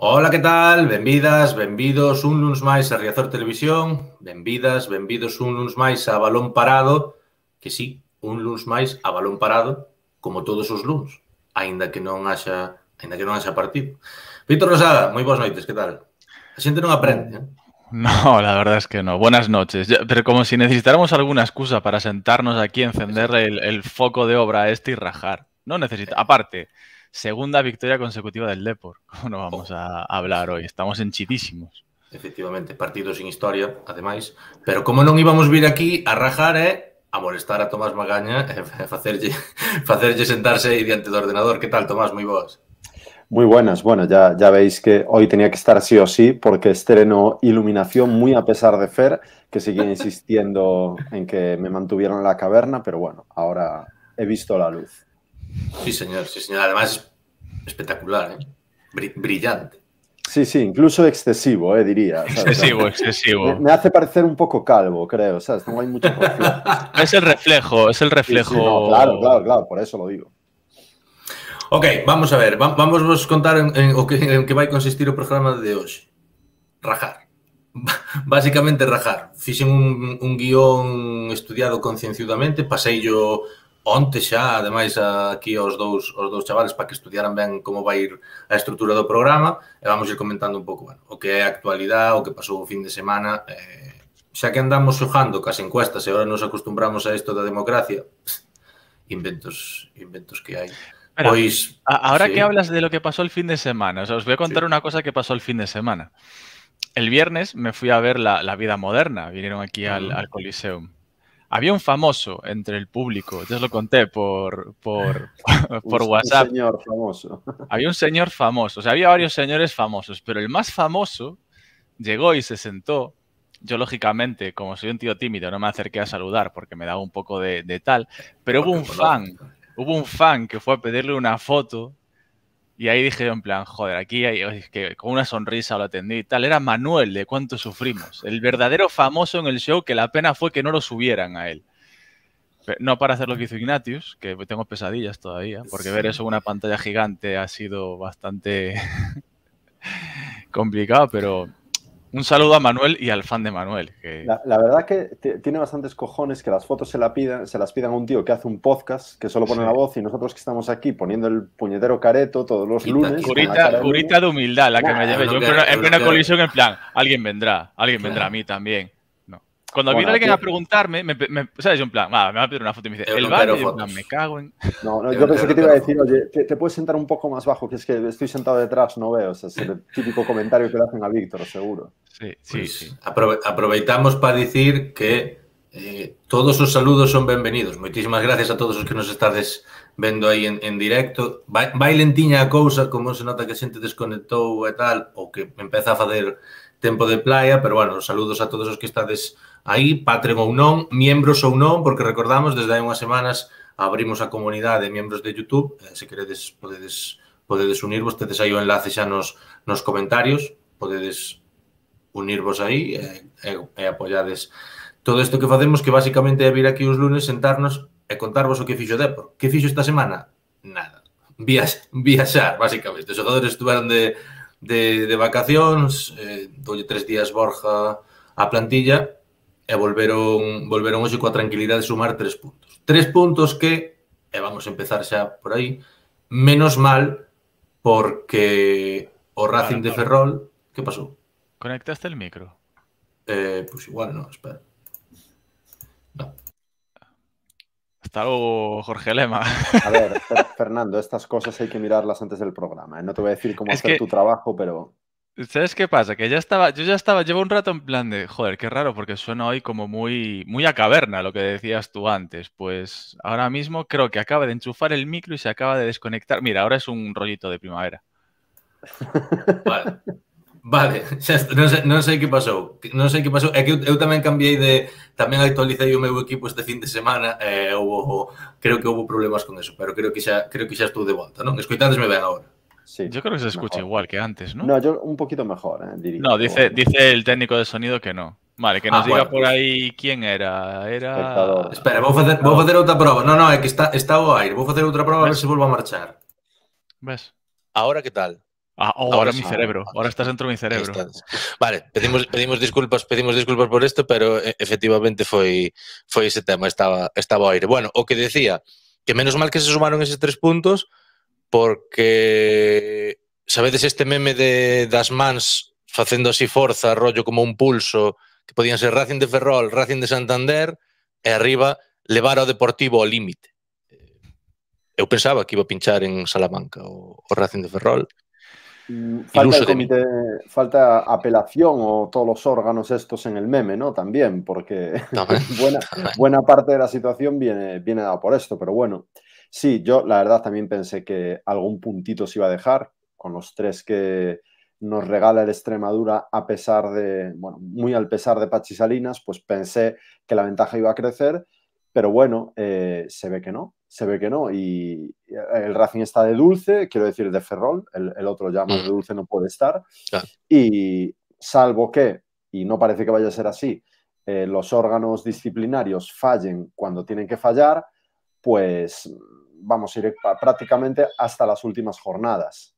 Ola, que tal? Benvidas, benvidos un luns máis a Riazor Televisión, benvidas, benvidos un luns máis a Balón Parado, que sí, un luns máis a Balón Parado, como todos os luns, aínda que non haxa, aínda que non haxa partido. Víctor Rosada, moi boas noites, que tal? A xente non aprende. Eh? No, la verdad es que no. Buenas noches. pero como si necesitáramos alguna excusa para sentarnos aquí, encender el, foco de obra este y rajar. No necesita. Aparte, segunda victoria consecutiva del Deport, ¿Cómo no vamos a hablar hoy? Estamos enchidísimos. Efectivamente, partido sin historia, además. Pero como no íbamos venir aquí a rajar, eh, a molestar a Tomás Magaña, a hacerle eh, sentarse y diante del ordenador. ¿Qué tal, Tomás? Muy vos. Muy buenas. Bueno, ya, ya veis que hoy tenía que estar sí o sí porque estreno Iluminación muy a pesar de Fer, que seguía insistiendo en que me mantuvieron en la caverna, pero bueno, ahora he visto la luz. Sí, señor, sí, señor. Además, espectacular, ¿eh? brillante. Sí, sí, incluso excesivo, eh, diría. Excesivo, excesivo. Me, hace parecer un poco calvo, creo. ¿sabes? No hay mucho reflejo. Es el reflejo, es el reflejo. claro, claro, claro, por eso lo digo. Ok, vamos a ver, vamos vos contar en, en, o que, en que vai consistir o programa de hoxe. Rajar. Básicamente rajar. Fixen un, un guión estudiado concienzudamente, paseillo onte xa, ademais, aquí aos dous, aos dous chavales para que estudiaran ben como vai ir a estrutura do programa e vamos ir comentando un pouco bueno, o que é a actualidade, o que pasou o fin de semana. Eh, xa que andamos xojando cas encuestas e agora nos acostumbramos a isto da democracia, inventos, inventos que hai. Pues, ahora que hablas de lo que pasó el fin de semana, os voy a contar una cosa que pasó el fin de semana. El viernes me fui a ver la, vida moderna, vinieron aquí mm. al, Coliseum. Había un famoso entre el público, ya os lo conté por, por, por WhatsApp. Un señor famoso. Había un señor famoso, o sea, había varios señores famosos, pero el más famoso llegó y se sentó. Yo, lógicamente, como soy un tío tímido, no me acerqué a saludar porque me daba un poco de, de tal, pero hubo un fan hubo un fan que fue a pedirle una foto y ahí dije en plan, joder, aquí que con una sonrisa lo atendí y tal. Era Manuel de Cuánto Sufrimos, el verdadero famoso en el show que la pena fue que no lo subieran a él. no para hacer lo que hizo Ignatius, que tengo pesadillas todavía, porque ver eso en una pantalla gigante ha sido bastante complicado, pero un saludo a Manuel y al fan de Manuel. La, verdad que tiene bastantes cojones que las fotos se, las pidan a un tío que hace un podcast, que solo pone la voz, y nosotros que estamos aquí poniendo el puñetero careto todos los lunes. Curita, de humildad la que me lleve yo. en plena colisión, en plan, alguien vendrá, alguien vendrá a mí también. Cuando alguien a pues- preguntarme, me, ¿sabes? plan, ah, me va a pedir una foto y me dice, el me cago No, no yo, pensé que te iba a decir, oye, te, puedes sentar un poco más bajo, que es que estoy sentado detrás, no veo. es el típico comentario que le hacen a Víctor, seguro. Sí, sí, pues aproveitamos para decir que eh, todos los saludos son bienvenidos. Muchísimas gracias a todos los que nos estás viendo ahí en, directo. Va bailen a causa, como se nota que siente desconectado, o e tal, o que empieza a hacer tiempo de playa, pero bueno, saludos a todos los que estades aí, Patreon ou non, miembros ou non, porque recordamos, desde hai unhas semanas abrimos a comunidade de miembros de YouTube, eh, se queredes podedes podedes unirvos, tedes aí o enlace xa nos nos comentarios, podedes unirvos aí e, eh, e, e apoiades todo isto que facemos que basicamente é vir aquí os lunes sentarnos e contarvos o que fixo Depor. Que fixo esta semana? Nada. viaxar, basicamente. Os jogadores estuveron de, de, de vacacións, eh, dolle tres días Borja a plantilla e volveron, volveron hoxe con tranquilidad de sumar tres puntos. Tres puntos que, e vamos a empezar ya por ahí, menos mal porque o Racing de Ferrol... ¿Qué pasó? ¿Conectaste el micro? Eh, pues igual no, espera. No. Hasta luego, Jorge Lema. A ver, Fernando, estas cosas hay que mirarlas antes del programa. ¿eh? No te voy a decir cómo hacer que... tu trabajo, pero. ¿Sabes qué pasa? Que ya estaba, yo ya estaba, llevo un rato en plan de, joder, qué raro, porque suena hoy como muy, muy a caverna lo que decías tú antes. Pues ahora mismo creo que acaba de enchufar el micro y se acaba de desconectar. Mira, ahora es un rollito de primavera. Vale, vale. No, sé, no sé qué pasó. Yo también cambié de... también actualicé o meu equipo este fin de semana eh, creo que hubo problemas con eso, pero creo que ya creo que xa estou de volta, non? me ven ahora yo creo que se escucha igual que antes, ¿no? No, yo un poquito mejor, ¿eh? No, dice, dice el técnico de sonido que no. Vale, que nos ah, diga por ahí quién era. Era. Espera, vou a hacer otra prueba. No, no, es que está, está o aire. Voy a hacer otra prueba a ver si vuelvo a marchar. ¿Ves? Ahora qué tal? Ah, oh, ahora, mi cerebro. Ahora estás dentro de mi cerebro. Vale, pedimos, disculpas, pedimos disculpas por esto, pero eh, efectivamente fue ese tema, estaba estaba aire. Bueno, o que decía, que menos mal que se sumaron esos tres puntos, porque sabedes este meme de das mans facendo así forza, rollo como un pulso, que podían ser Racing de Ferrol, Racing de Santander, e arriba levar ao Deportivo ao límite. Eh, eu pensaba que iba a pinchar en Salamanca o, o Racing de Ferrol. Mm, falta, el comité, de... falta apelación o todos los órganos estos en el meme, ¿no? También, porque también, buena, también. buena parte de la situación viene, viene dado por esto, pero bueno. Sí, yo la verdad también pensé que algún puntito se iba a dejar con los tres que nos regala el Extremadura a pesar de, bueno, muy al pesar de Pachisalinas pues pensé que la ventaja iba a crecer, pero bueno, eh, se ve que no, se ve que no. Y eh, el Racing está de dulce, quiero decir de Ferrol, el, otro ya más de mm. dulce no puede estar. Y salvo que, y no parece que vaya a ser así, eh, los órganos disciplinarios fallen cuando tienen que fallar, pues vamos a ir prácticamente hasta las últimas jornadas.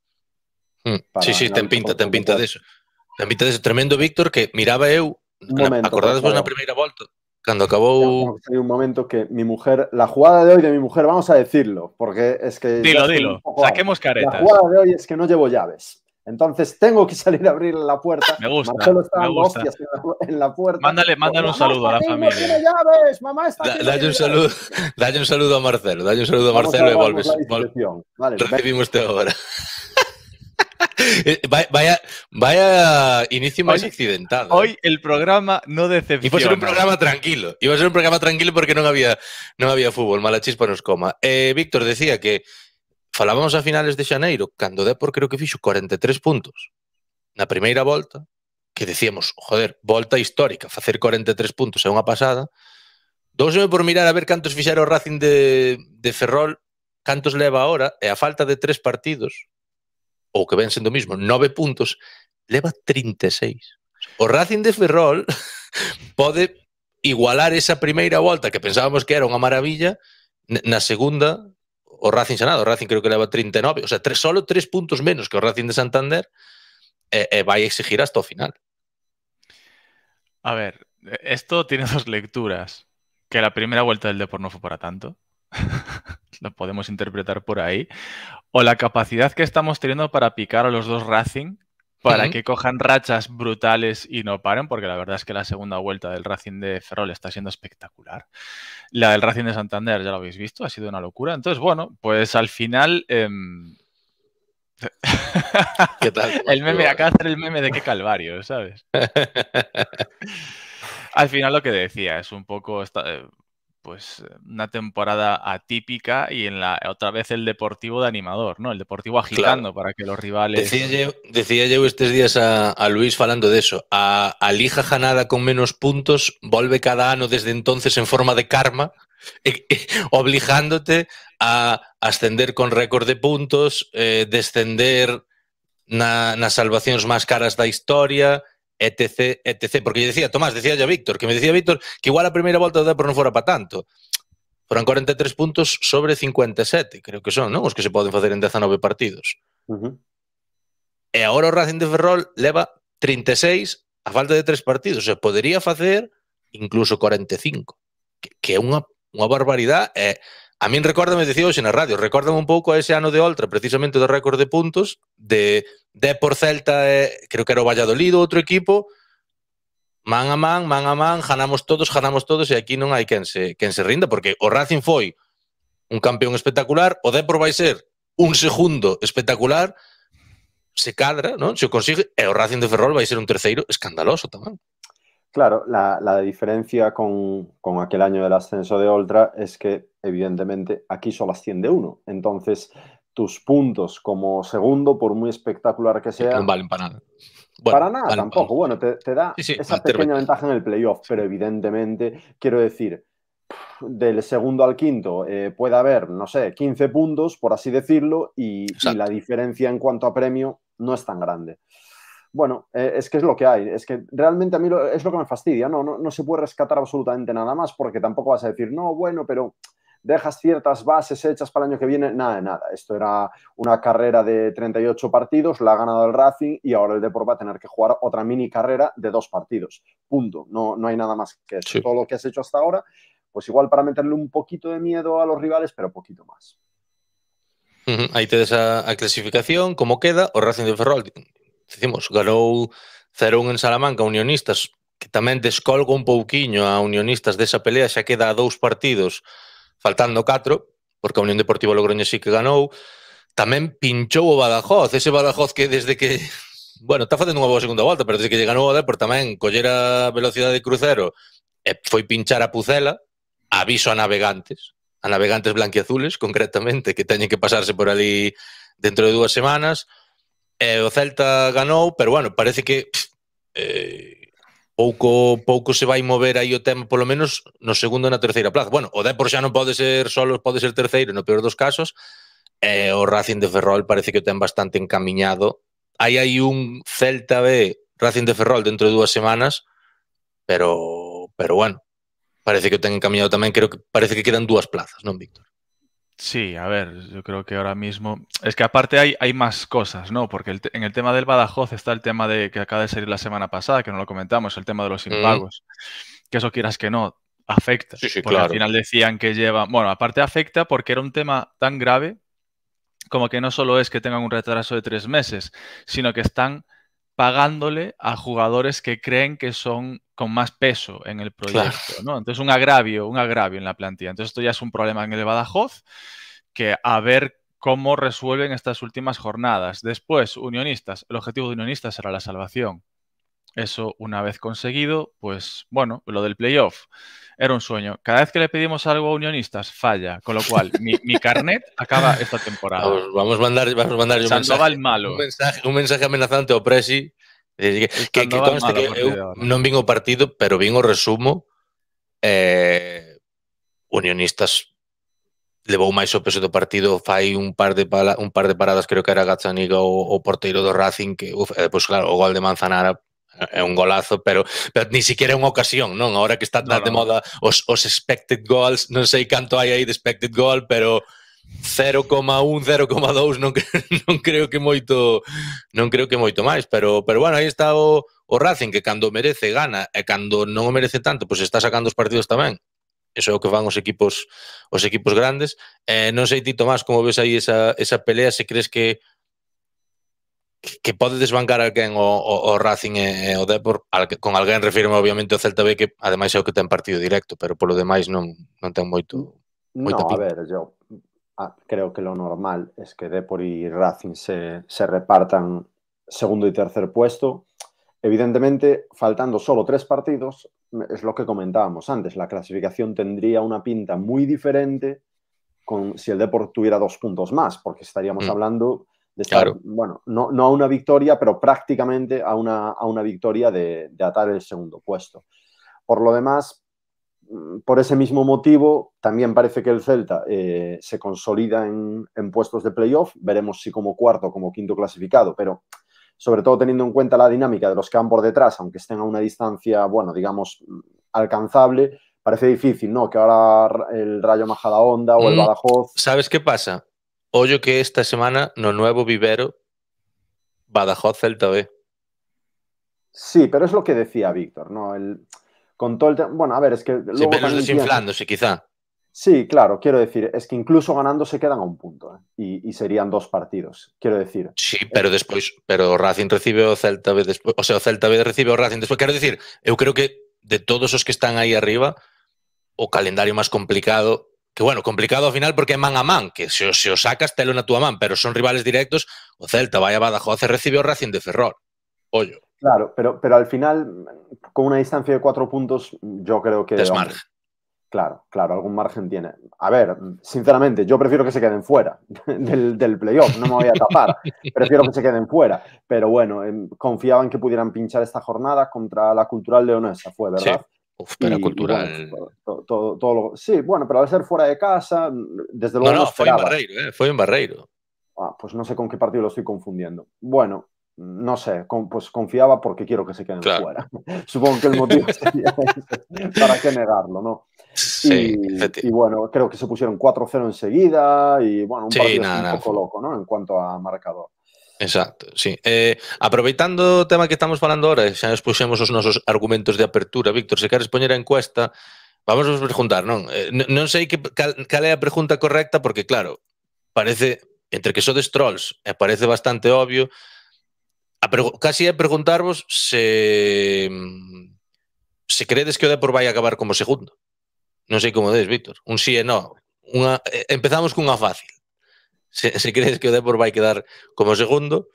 Hmm. Sí, sí, te pinta, te pinta de eso. Te pinta de eso. Tremendo, Víctor, que miraba eu, un momento, acordades vos na primera vuelta? Cuando acabó... Pues, hay un momento que mi mujer, la jugada de hoy de mi mujer, vamos a decirlo, porque es que... Dilo, dilo, saquemos caretas. La jugada de hoy es que no llevo llaves. Entonces tengo que salir a abrir la puerta. Me gusta. Marcelo está en la puerta. Mándale, mándale un saludo a la familia. Tiene mamá está dale, un saludo, dale un saludo a Marcelo. Dale un saludo a Marcelo y volves. Vale, Recibimos te este ahora. Eh, vaya, vaya inicio más hoy, ¿eh? Hoy el programa no decepciona. Iba a ser un programa tranquilo. Iba a ser un programa tranquilo porque no había, no había fútbol. Mala chispa nos coma. Eh, Víctor decía que falábamos a finales de xaneiro, cando Depor creo que fixo 43 puntos na primeira volta, que decíamos, joder, volta histórica, facer 43 puntos é unha pasada. Douseme por mirar a ver cantos fixera o Racing de, de Ferrol, cantos leva ahora, e a falta de tres partidos, ou que ven sendo mismo, nove puntos, leva 36. O Racing de Ferrol pode igualar esa primeira volta que pensábamos que era unha maravilla na segunda o Racing Sanado, Racing creo que leva 39, o sea, tres, solo tres puntos menos que Racing de Santander, eh, eh, va a exigir hasta final. A ver, esto tiene dos lecturas. Que la primera vuelta del deporte no fue para tanto. Lo podemos interpretar por ahí. O la capacidad que estamos teniendo para picar a los dos Racing para que cojan rachas brutales y no paren, porque la verdad es que la segunda vuelta del Racing de Ferrol está siendo espectacular. La del Racing de Santander, ya lo habéis visto, ha sido una locura. Entonces, bueno, pues al final... Em, ¿Qué tal? el meme, de hacer el meme de qué calvario, ¿sabes? al final lo que decía es un poco... Eh, pues eh, una temporada atípica y en la otra vez el deportivo de animador, ¿no? El deportivo agitando claro. para que los rivales. Decía yo, decía yo estes días a, a, Luis falando de eso. A, a Lija Janada con menos puntos volve cada ano desde entonces en forma de karma, eh, eh, obligándote a ascender con récord de puntos, eh, descender na, nas salvacións máis caras da historia, etc, etc. Porque lle decía Tomás, decía ya Víctor, que me decía Víctor que igual a primeira volta de por non fora para tanto. Foran 43 puntos sobre 57, creo que son, non? Os que se poden facer en 19 partidos. Uh -huh. E agora o Racing de Ferrol leva 36 a falta de tres partidos. O sea, podería facer incluso 45, que, que é unha, unha barbaridade. E, eh, A min recórdame, decía hoxe na radio, recórdame un pouco a ese ano de Oltra, precisamente do récord de puntos, de de por Celta, eh, creo que era o Valladolid, outro equipo, man a man, man a man, ganamos todos, ganamos todos, e aquí non hai quen se, quen se rinda, porque o Racing foi un campeón espectacular, o Depor vai ser un segundo espectacular, se cadra, non? se o consigue, e o Racing de Ferrol vai ser un terceiro escandaloso tamén. Claro, la, la diferencia con, con aquel año del ascenso de Oltra es que evidentemente aquí solo asciende uno. Entonces, tus puntos como segundo, por muy espectacular que sea. No valen para nada. para nada tampoco. Bueno, te, da esa pequeña ventaja en el playoff, pero evidentemente, quiero decir, del segundo al quinto eh, puede haber, no sé, 15 puntos, por así decirlo, y, la diferencia en cuanto a premio no es tan grande. Bueno, eh, es que es lo que hay, es que realmente a mí es lo que me fastidia, no, no se puede rescatar absolutamente nada más porque tampoco vas a decir, no, bueno, pero dejas ciertas bases hechas para el año que viene, nada nada. Esto era una carrera de 38 partidos, la ha ganado el Racing y ahora el Depor va a tener que jugar otra mini carrera de dos partidos. Punto. No, no hay nada más que eso. Todo lo que has hecho hasta ahora, pues igual para meterle un poquito de miedo a los rivales, pero poquito más. Ahí te des a, clasificación, cómo queda, o Racing de Ferrol. Decimos, ganó 0-1 en Salamanca, Unionistas, que también descolgo un poquito a Unionistas de esa pelea, Ya queda a dos partidos faltando 4, porque a Unión Deportiva Logroño sí que ganou. Tamén pinchou o Badajoz, ese Badajoz que desde que bueno, está facendo unha boa segunda volta, pero desde que lle ganou o Depor tamén collera velocidade de crucero e eh, foi pinchar a Pucela, aviso a navegantes, a navegantes blanquiazules, concretamente, que teñen que pasarse por ali dentro de dúas semanas. E eh, o Celta ganou, pero bueno, parece que pff, eh, pouco pouco se vai mover aí o tema, polo menos no segundo e na terceira plaza. Bueno, o Depor xa non pode ser solo, pode ser terceiro no peor dos casos. eh, o Racing de Ferrol parece que o ten bastante encamiñado. Aí hai un Celta B Racing de Ferrol dentro de dúas semanas, pero pero bueno, parece que o ten encaminhado tamén, creo que parece que quedan dúas plazas, non, Víctor? Sí, a ver, yo creo que ahora mismo. Es que aparte hay, hay más cosas, ¿no? Porque en el tema del Badajoz está el tema de que acaba de salir la semana pasada, que no lo comentamos, el tema de los mm. impagos. Que eso quieras que no, afecta. Sí, sí, porque al final decían que lleva. Bueno, aparte afecta porque era un tema tan grave como que no solo es que tengan un retraso de tres meses, sino que están pagándole a jugadores que creen que son con más peso en el proyecto, ¿no? Entonces un agravio, un agravio en la plantilla. Entonces esto ya es un problema en el Badajoz que a ver cómo resuelven estas últimas jornadas. Después, unionistas. El objetivo de unionistas era la salvación. Eso una vez conseguido, pues bueno, lo del playoff era un sueño. Cada vez que le pedimos algo a unionistas, falla. Con lo cual, mi, carnet acaba esta temporada. Vamos, a mandar, vamos a mandar un, mensaje, Un, mensaje, un mensaje amenazante o presi Que, que, que, conste que eu non vin o partido, pero vin o resumo eh, unionistas levou máis o peso do partido fai un par de pala, un par de paradas creo que era Gazzaniga o, o porteiro do Racing que uf, eh, pois claro, o gol de Manzanara eh, é un golazo, pero, pero ni siquiera é unha ocasión, non? Ahora que está no, no. de moda os, os expected goals, non sei canto hai aí de expected goal, pero 0,1, 0,2 non, non creo que moito non creo que moito máis, pero pero bueno, aí está o, o Racing que cando merece gana e cando non o merece tanto, pois está sacando os partidos tamén. Eso é o que van os equipos os equipos grandes. Eh, non sei ti Tomás como ves aí esa esa pelea, se crees que que pode desbancar alguén o, o, o Racing e, o Depor, al, con alguén refirme obviamente o Celta B que ademais é o que ten partido directo, pero polo demais non non ten moito moito No, pinta. a ver, yo Ah, creo que lo normal es que Depor y Racing se, se repartan segundo y tercer puesto. Evidentemente, faltando solo tres partidos, es lo que comentábamos antes, la clasificación tendría una pinta muy diferente con, si el Depor tuviera dos puntos más, porque estaríamos mm. hablando de estar, bueno, no, no, a una victoria, pero prácticamente a una, a una victoria de, de, atar el segundo puesto. Por lo demás, Mm, por ese mismo motivo, también parece que el Celta eh, se consolida en, en, puestos de playoff. Veremos si como cuarto o como quinto clasificado, pero sobre todo teniendo en cuenta la dinámica de los que van por detrás, aunque estén a una distancia, bueno, digamos, mm, alcanzable, parece difícil, ¿no? Que ahora el Rayo onda o el mm, Badajoz. ¿Sabes qué pasa? Oyo que esta semana, no nuevo vivero, Badajoz Celta B. Sí, pero es lo que decía Víctor, ¿no? El con todo el Bueno, a ver, es que. Luego se quizá. Sí, claro, quiero decir, es que incluso ganando se quedan a un punto ¿eh? y, serían dos partidos, quiero decir. Sí, pero eh, después… pero Racing recibe o Celta B después… o sea, o Celta B recibe o Racing después… Quiero decir, yo creo que de todos los que están ahí arriba, o calendario más complicado, que bueno, complicado al final porque es man a man, que si os sacas telo tu tu man, pero son rivales directos, o Celta vaya a Badajoz recibe o Racing de Ferrol. Claro, pero, pero al final, con una distancia de cuatro puntos, yo creo que. Es Claro, claro, algún margen tiene. A ver, sinceramente, yo prefiero que se queden fuera del, playoff, no me voy a tapar. prefiero que se queden fuera. Pero bueno, confiaba em, confiaban que pudieran pinchar esta jornada contra la Cultural Leonesa, fue, ¿verdad? Sí. pero cultural. Pues, todo, Sí, bueno, pero al ser fuera de casa, desde luego. No, fue en Barreiro, ¿eh? Fue en Barreiro. Ah, pues no sé con qué partido lo estoy confundiendo. Bueno, no sé, pues confiaba porque quiero que se queden fuera. Supongo que el motivo sería para qué negarlo, ¿no? Sí, y, bueno, creo que se pusieron 4-0 enseguida y bueno, un partido poco loco, ¿no? En cuanto a marcador. Exacto, sí. Eh, aproveitando el tema que estamos hablando ahora, ya expusimos os nuestros argumentos de apertura, Víctor, si queres poner a encuesta, vamos a preguntar, no eh, no sé qué que, pregunta correcta, porque claro, parece, entre que sodes trolls, eh, parece bastante obvio, casi é preguntarvos se se credes que o Depor vai acabar como segundo. Non sei como des, Víctor. Un sí e no. Una, empezamos cunha fácil. Se, se credes que o Depor vai quedar como segundo,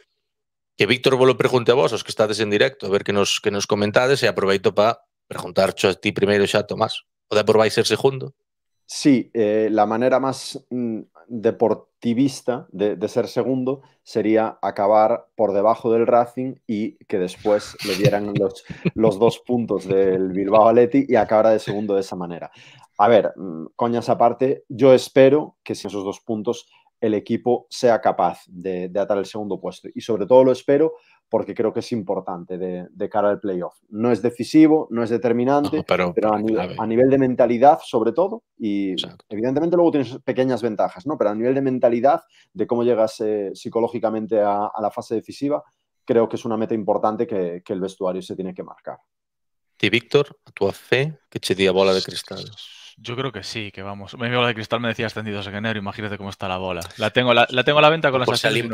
que Víctor volo pregunte a vos, os que estades en directo, a ver que nos, que nos comentades, e aproveito para preguntar a ti primeiro xa, Tomás. O Depor vai ser segundo? Sí, eh, la manera máis mm, deportiva de, ser segundo sería acabar por debajo del Racing y que después le dieran los, dos puntos del Bilbao Leti y acabara de segundo de esa manera. A ver, mm, coñas aparte, yo espero que si esos dos puntos el equipo sea capaz de, atar el segundo puesto. Y sobre todo lo espero porque creo que es importante de, cara al playoff. No es decisivo, no es determinante, pero, a, nivel, de mentalidad sobre todo, y evidentemente luego tienes pequeñas ventajas, ¿no? pero a nivel de mentalidad, de cómo llegas eh, psicológicamente a, la fase decisiva, creo que es una meta importante que, el vestuario se tiene que marcar. Y Víctor, a tu fe, que te día bola de cristal. Yo creo que sí, que vamos. Mi bola de cristal me decía extendidos en enero, imagínate cómo está la bola. La tengo, la, tengo a la venta con las por si el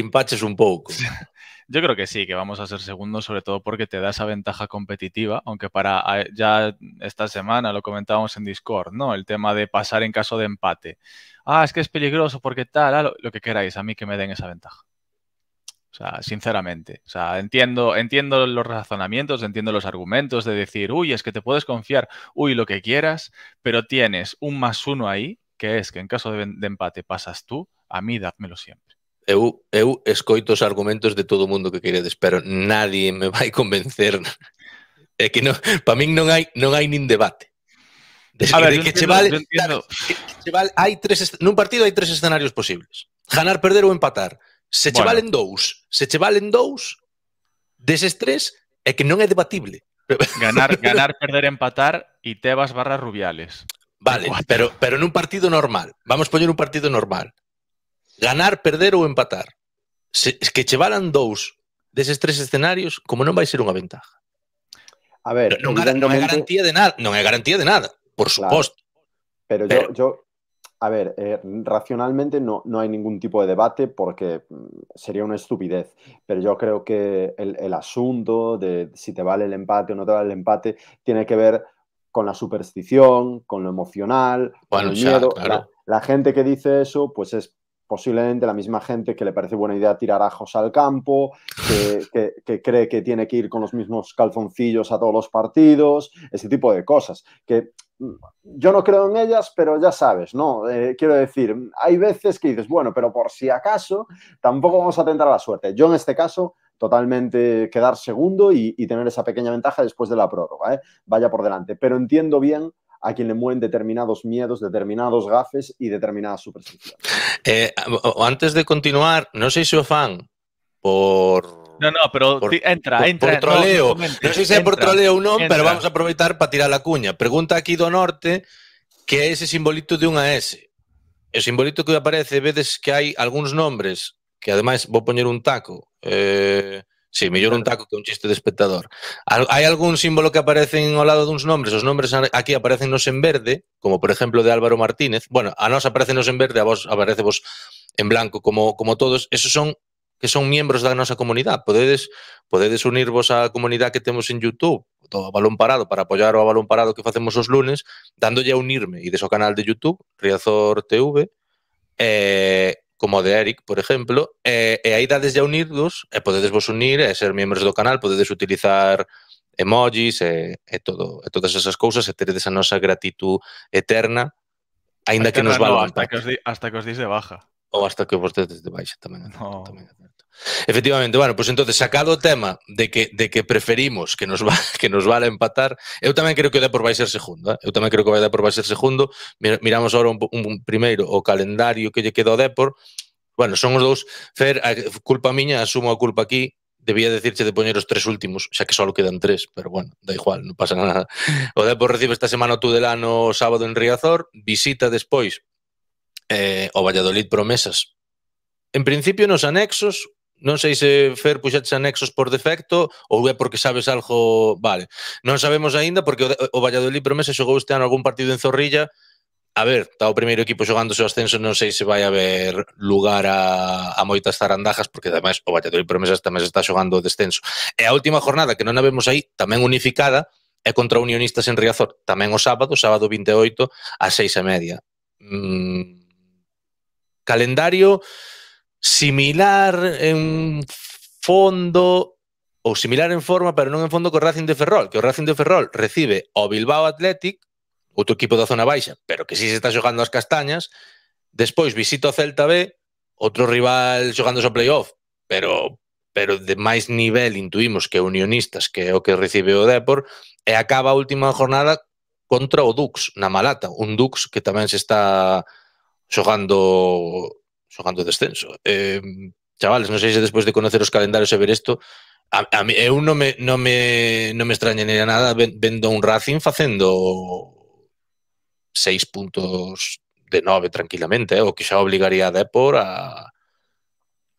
Por es un poco. Yo creo que sí, que vamos a ser segundos, sobre todo porque te da esa ventaja competitiva, aunque para ah, ya esta semana lo comentábamos en Discord, ¿no? El tema de pasar en caso de empate. Ah, es que es peligroso porque tal, ah, lo que queráis, a mí que me den esa ventaja. O sea, sinceramente. O sea, entiendo, entiendo los razonamientos, entiendo los argumentos de decir, uy, es que te puedes confiar, uy, lo que quieras, pero tienes un más uno ahí, que es que en caso de, empate pasas tú, a mí dámelo siempre. Eu, eu escoito argumentos de todo mundo que queredes, pero nadie me va a convencer. que no, para mí no hay no hay debate. a ver, que, che partido hay tres escenarios posibles. Ganar, perder o empatar. Se che bueno. valen dous, se che valen dous, deses tres, é que non é debatible. Ganar, ganar, perder, empatar e Tebas barra Rubiales. Vale, What? pero, pero nun partido normal. Vamos poñer un partido normal. Ganar, perder ou empatar. Se, que che valan dous deses tres escenarios, como non vai ser unha ventaja. A ver, non, non, é garantía de nada, non é garantía de nada, por suposto. Claro. Pero, pero yo, yo A ver, eh, racionalmente no, no, hay ningún tipo de debate porque mm, sería una estupidez, pero yo creo que el, asunto de si te vale el empate o no te vale el empate tiene que ver con la superstición, con lo emocional, con el miedo. la, gente que dice eso, pues es posiblemente la misma gente que le parece buena idea tirar ajos al campo, que, que, cree que tiene que ir con los mismos calzoncillos a todos los partidos, ese tipo de cosas, que yo no creo en ellas, pero ya sabes, ¿no? Eh, quiero decir, hay veces que dices, bueno, pero por si acaso, tampoco vamos a tentar la suerte. Yo en este caso, totalmente quedar segundo y, tener esa pequeña ventaja después de la prórroga, ¿eh? vaya por delante. Pero entiendo bien a quien le mueven determinados miedos, determinados gafes y determinadas supersticiones. Eh, antes de continuar, no sé soy su fan por No, no, pero por, entra, por, entra. Por troleo. No, no sei se é por troleo ou non, entra. pero vamos a aproveitar para tirar a cuña. Pregunta aquí do norte que é ese simbolito de unha S. o simbolito que aparece, vedes que hai algúns nombres que ademais vou poñer un taco. Eh, Sí, mellor un taco que un chiste de espectador. Hai algún símbolo que aparece ao lado duns nombres? Os nombres aquí aparecen nos en verde, como por exemplo de Álvaro Martínez. Bueno, a nós aparecen nos en verde, a vos aparece vos en blanco como, como todos. Esos son que son miembros nuestra comunidad comunidade. Podedes, podedes a la comunidad que tenemos en YouTube do Balón Parado para apoyar o Balón Parado que hacemos los lunes, dándolle a unirme y de su canal de YouTube, Riazor TV, eh, como de Eric, por ejemplo, eh, e eh, aí dades a unirvos, eh, vos unir e ser membros do canal, podedes utilizar emojis todo, todas esas cosas, e tener esa nuestra gratitud eterna, que nos Hasta, que os di, de baja. Ou hasta que vostedes de baixa tamén. No. Oh. tamén Efectivamente, bueno, pois pues entonces sacado o tema de que de que preferimos que nos va que nos vale empatar, eu tamén creo que o Depor vai ser segundo, eh? eu tamén creo que o Depor vai ser segundo. Miramos agora un, un, un primeiro o calendario que lle queda ao Depor. Bueno, son os dous, Fer, a culpa miña, asumo a culpa aquí, debía decirche de poñer os tres últimos, xa que só quedan tres, pero bueno, da igual, non pasa nada. O Depor recibe esta semana o Tudelano sábado en Riazor, visita despois eh, o Valladolid promesas. En principio nos anexos, non sei se Fer puxaches anexos por defecto ou é porque sabes algo, vale. Non sabemos aínda porque o Valladolid promesa xogou este ano algún partido en Zorrilla. A ver, está o primeiro equipo xogando o ascenso, non sei se vai haber lugar a, a moitas zarandajas, porque ademais o Valladolid Promesas tamén se está xogando o descenso. E a última jornada, que non a vemos aí, tamén unificada, é contra Unionistas en Riazor, tamén o sábado, sábado 28, a seis e media. Mm, calendario similar en fondo ou similar en forma, pero non en fondo co Racing de Ferrol, que o Racing de Ferrol recibe ao Bilbao Athletic, outro equipo da zona baixa, pero que si sí se está xogando as castañas, despois visita o Celta B, outro rival xogando o playoff, pero pero de máis nivel intuimos que Unionistas, que é o que recibe o Depor, e acaba a última jornada contra o Dux na Malata, un Dux que tamén se está Sojando descenso. Eh, chavales, no sé si después de conocer los calendarios y e ver esto, a, mí, eu no me, me, extrañaría nada vendo un Racing haciendo seis puntos de nueve tranquilamente, eh, o quizá obligaría a Depor a,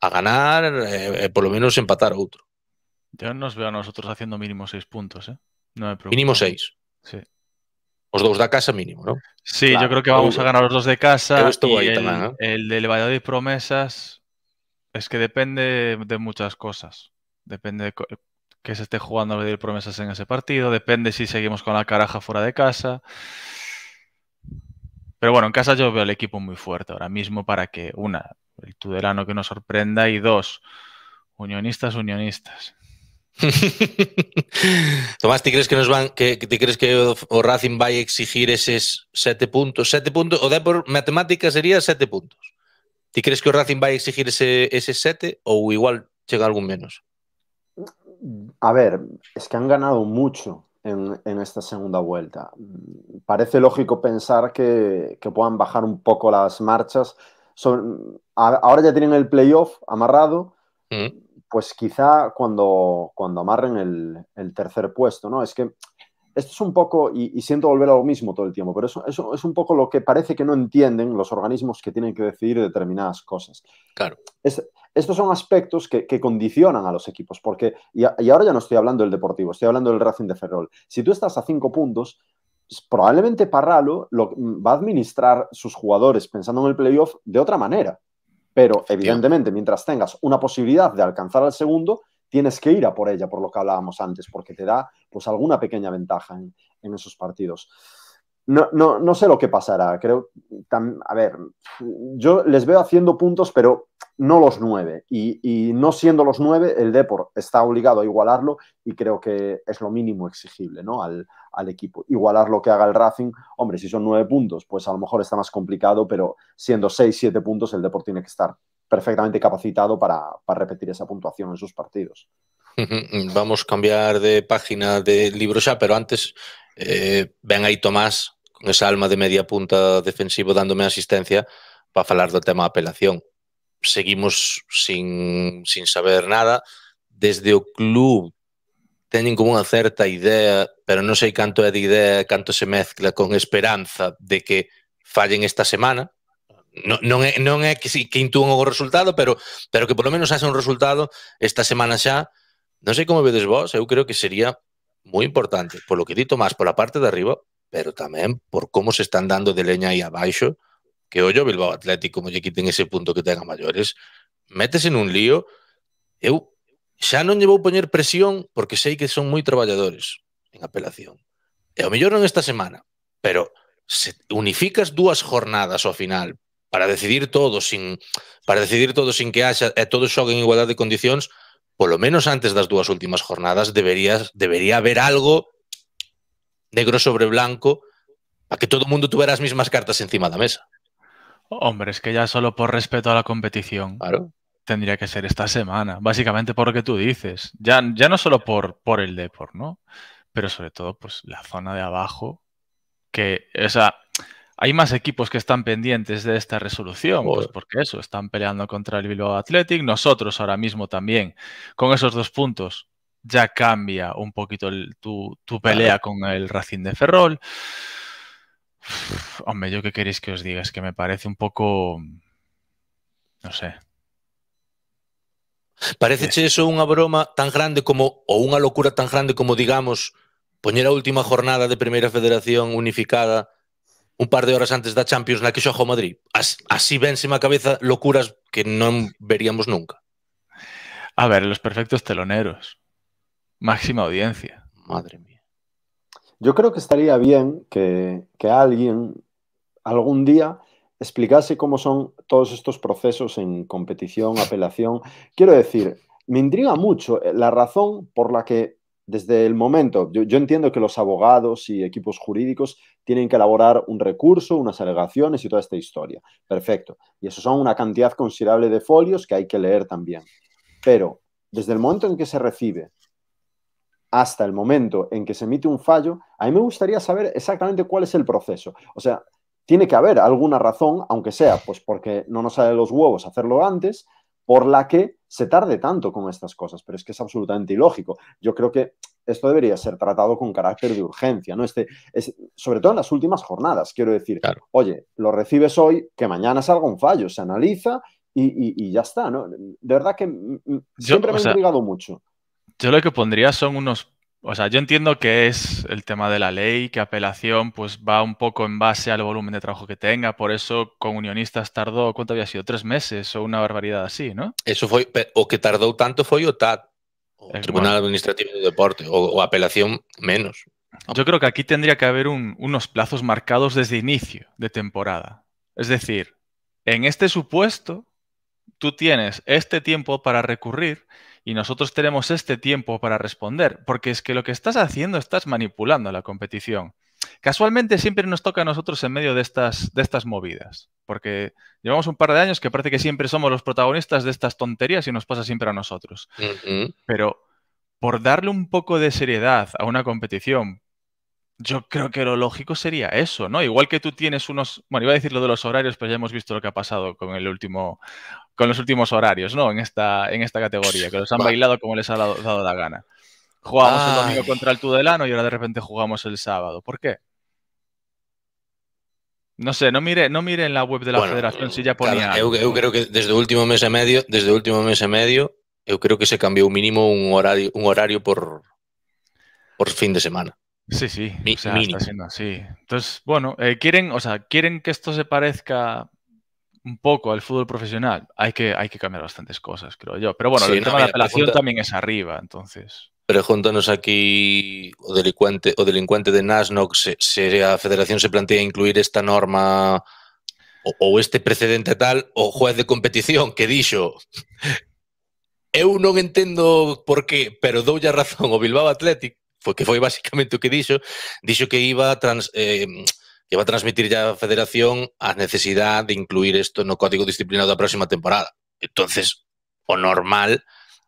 ganar eh, e por lo menos empatar a otro. Yo nos veo a nosotros haciendo mínimo seis puntos, ¿eh? Mínimo seis. Sí dos dos da casa mínimo, ¿no? Sí, yo creo que vamos a ganar los dos de casa. El de le y El Promesas es que depende de muchas cosas. Depende de que se esté jugando y Promesas en ese partido, depende si seguimos con la caraja fuera de casa. Pero bueno, en casa yo veo el equipo muy fuerte ahora mismo para que, una, el Tudelano que nos sorprenda y dos, unionistas, unionistas. Tomás, ¿te crees que nos van, que, crees que Racing va a exigir esos 7 puntos? Sete puntos, o de por matemática sería 7 puntos. ¿Te crees que o Racing va a exigir ese, 7 o igual llega algún menos? A ver, es que han ganado mucho en, esta segunda vuelta. Parece lógico pensar que, puedan bajar un poco las marchas. ahora ya tienen el playoff amarrado. Mm pues quizá cuando, cuando amarren el, tercer puesto, ¿no? Es que esto es un poco, y, siento volver a lo mismo todo el tiempo, pero eso, es un poco lo que parece que no entienden los organismos que tienen que decidir determinadas cosas. Claro. estos son aspectos que, condicionan a los equipos, porque, y, ahora ya no estoy hablando del deportivo, estoy hablando del Racing de Ferrol. Si tú estás a cinco puntos, probablemente Parralo va a administrar sus jugadores pensando en el playoff de otra manera. Pero evidentemente, mientras tengas una posibilidad de alcanzar al segundo, tienes que ir a por ella, por lo que hablábamos antes, porque te da pues alguna pequeña ventaja en, en esos partidos. No, no, no sé lo que pasará. Creo, a ver, yo les veo haciendo puntos, pero no los nueve. Y, no siendo los nueve, el Deport está obligado a igualarlo y creo que es lo mínimo exigible ¿no? al, al, equipo. Igualar lo que haga el Racing, hombre, si son nueve puntos, pues a lo mejor está más complicado, pero siendo seis, siete puntos, el Deport tiene que estar perfectamente capacitado para, repetir esa puntuación en sus partidos. Vamos a cambiar de página de ya, pero antes, eh, ven ahí Tomás, esa alma de media punta defensivo dándome asistencia para falar do tema apelación. Seguimos sin, sin saber nada. Desde o club teñen como unha certa idea, pero non sei canto é de idea, canto se mezcla con esperanza de que fallen esta semana. Non, non é, non é que, que intúan o resultado, pero, pero que polo menos hace un resultado esta semana xa. Non sei como vedes vos, eu creo que sería moi importante, polo que dito máis, pola parte de arriba, pero tamén por como se están dando de leña aí abaixo, que ollo Bilbao Atlético como lle quiten ese punto que ten a maiores, métese nun lío, eu xa non lle vou poñer presión porque sei que son moi traballadores en apelación. E o mellor non esta semana, pero se unificas dúas jornadas ao final para decidir todo sin para decidir todo sin que haxa e todos xoguen en igualdade de condicións, polo menos antes das dúas últimas jornadas deberías debería haber algo negro sobre blanco, para que todo el mundo tuviera las mismas cartas encima de la mesa. Hombre, es que ya solo por respeto a la competición tendría que ser esta semana, básicamente por lo que tú dices. Ya, ya no solo por, por el deporte, ¿no? Pero sobre todo, pues la zona de abajo, que, o hay más equipos que están pendientes de esta resolución, pues porque eso, están peleando contra el Bilbao Athletic, nosotros ahora mismo también, con esos dos puntos, ya cambia un poquito tu, pelea con el Racing de Ferrol. hombre, yo qué queréis que os diga, es que me parece un poco. No sé. Parece eh. eso una broma tan grande como, o una locura tan grande como, digamos, poner a última jornada de Primera Federación unificada un par de horas antes da Champions la que xoja o Madrid. así vénseme a cabeza locuras que no veríamos nunca. A ver, los perfectos teloneros. Máxima audiencia. Madre mía. Yo creo que estaría bien que, alguien algún día explicase cómo son todos estos procesos en competición, apelación. Quiero decir, me intriga mucho eh, la razón por la que desde el momento, yo, yo, entiendo que los abogados y equipos jurídicos tienen que elaborar un recurso, unas alegaciones y toda esta historia. Perfecto. Y eso son una cantidad considerable de folios que hay que leer también. Pero desde el momento en que se recibe hasta el momento en que se emite un fallo, a mí me gustaría saber exactamente cuál es el proceso. O sea, tiene que haber alguna razón, aunque sea pues porque no nos sale los huevos hacerlo antes, por la que se tarde tanto con estas cosas, pero es que es absolutamente ilógico. Yo creo que esto debería ser tratado con carácter de urgencia, ¿no? Este, es, sobre todo en las últimas jornadas, quiero decir, oye, lo recibes hoy, que mañana salga un fallo, se analiza y, ya está, De verdad que siempre me he obligado ha mucho. Yo lo que pondría son unos... O sea, yo entiendo que es el tema de la ley, que apelación pues va un poco en base al volumen de trabajo que tenga, por eso con unionistas tardó, ¿cuánto había sido? Tres meses o una barbaridad así, ¿no? Eso fue, o que tardó tanto fue o o Tribunal Administrativo de Deporte, o, apelación menos. Yo creo que aquí tendría que haber unos plazos marcados desde inicio de temporada. Es decir, en este supuesto, tú tienes este tiempo para recurrir y nosotros tenemos este tiempo para responder, porque es que lo que estás haciendo, estás manipulando la competición. Casualmente siempre nos toca a nosotros en medio de estas, de estas movidas, porque llevamos un par de años que parece que siempre somos los protagonistas de estas tonterías y nos pasa siempre a nosotros. Pero por darle un poco de seriedad a una competición, yo creo que lo lógico sería eso, ¿no? Igual que tú tienes unos, bueno, iba a decir lo de los horarios, pero ya hemos visto lo que ha pasado con el último con los últimos horarios, ¿no? En esta, en esta categoría, que los han bailado como les ha dado, la gana. Jugamos el domingo contra el Tudelano y ahora de repente jugamos el sábado. ¿Por qué? No sé, no mire, no en la web de la federación si ya ponía. Yo creo que desde el último mes y e medio, desde último mes y e medio, yo creo que se cambió mínimo un horario, un horario por por fin de semana. Sí, sí. mínimo. Entonces, bueno, eh, quieren, o sea, quieren que esto se parezca un poco al fútbol profesional, hay que, hay que cambiar bastantes cosas, creo yo. Pero bueno, sí, el no, tema mira, de la apelación pregunta, también es arriba, entonces. Pregúntanos aquí, o delincuente, o delincuente de Nasnox si, si la federación se plantea incluir esta norma o, o, este precedente tal, o juez de competición que dixo eu non entendo por qué, pero doulle a razón o Bilbao Athletic, foi que foi basicamente o que dixo, dixo que iba trans, eh, que va a transmitir ya a Federación a necesidade de incluir isto no Código disciplinado da próxima temporada. Entonces, o normal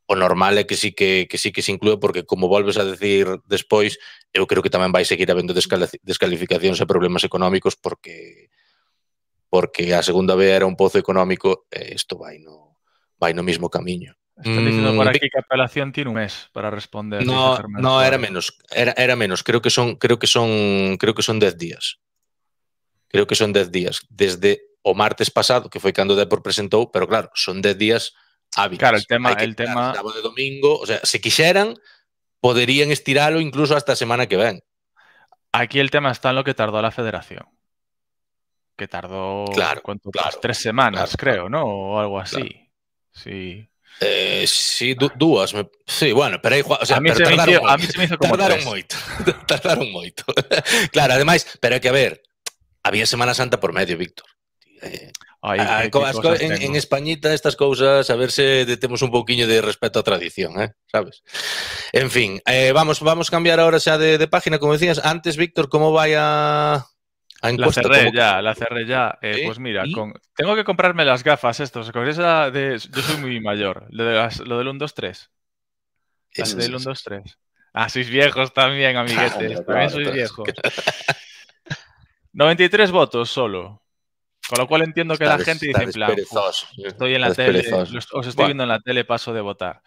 o normal é que sí que, que sí que se inclúe porque como volves a decir despois, eu creo que tamén vai seguir habendo descalificacións e problemas económicos porque porque a segunda B era un pozo económico e eh, isto vai no vai no mismo camiño. Están diciendo mm, por aquí que apelación tiene un mes para responder. No, no era menos, era, era menos. Creo que son, creo que son, creo que son 10 días creo que son 10 días, desde o martes pasado, que foi cando o Depor presentou, pero claro, son 10 días hábiles. Claro, el tema... que el tema... Sábado de domingo, o sea, se quixeran, poderían estiralo incluso hasta a semana que ven. Aquí el tema está en lo que tardó la federación. Que tardó claro, ¿cuánto? Claro, tres semanas, claro, creo, ¿no? O algo así. Sí. Eh, sí, dúas. Me... Sí, bueno, pero aí... O sea, a, mí pero se tardaron, me hizo, a mí se me hizo como tardaron tres. moito. tardaron moito. claro, ademais, pero hai que a ver, había Semana Santa por medio, Víctor. Eh, en, Españita estas cosas, a ver si detemos un poquillo de respeto a tradición, eh, sabes? En fin, eh, vamos a cambiar ahora ya de, página, como decías. Antes, Víctor, ¿cómo vaya a, encuesta? La cerré ya, la cerré ya. Eh, pues mira, tengo que comprarme las gafas estos. Yo soy muy mayor. Lo, del 1, 2, 3. Ah, sois viejos también, ah, amiguetes. también sois viejos. 93 votos solo. Con lo cual entiendo que la gente dice, plan, estoy en la tele, os estoy viendo en la tele, paso de votar.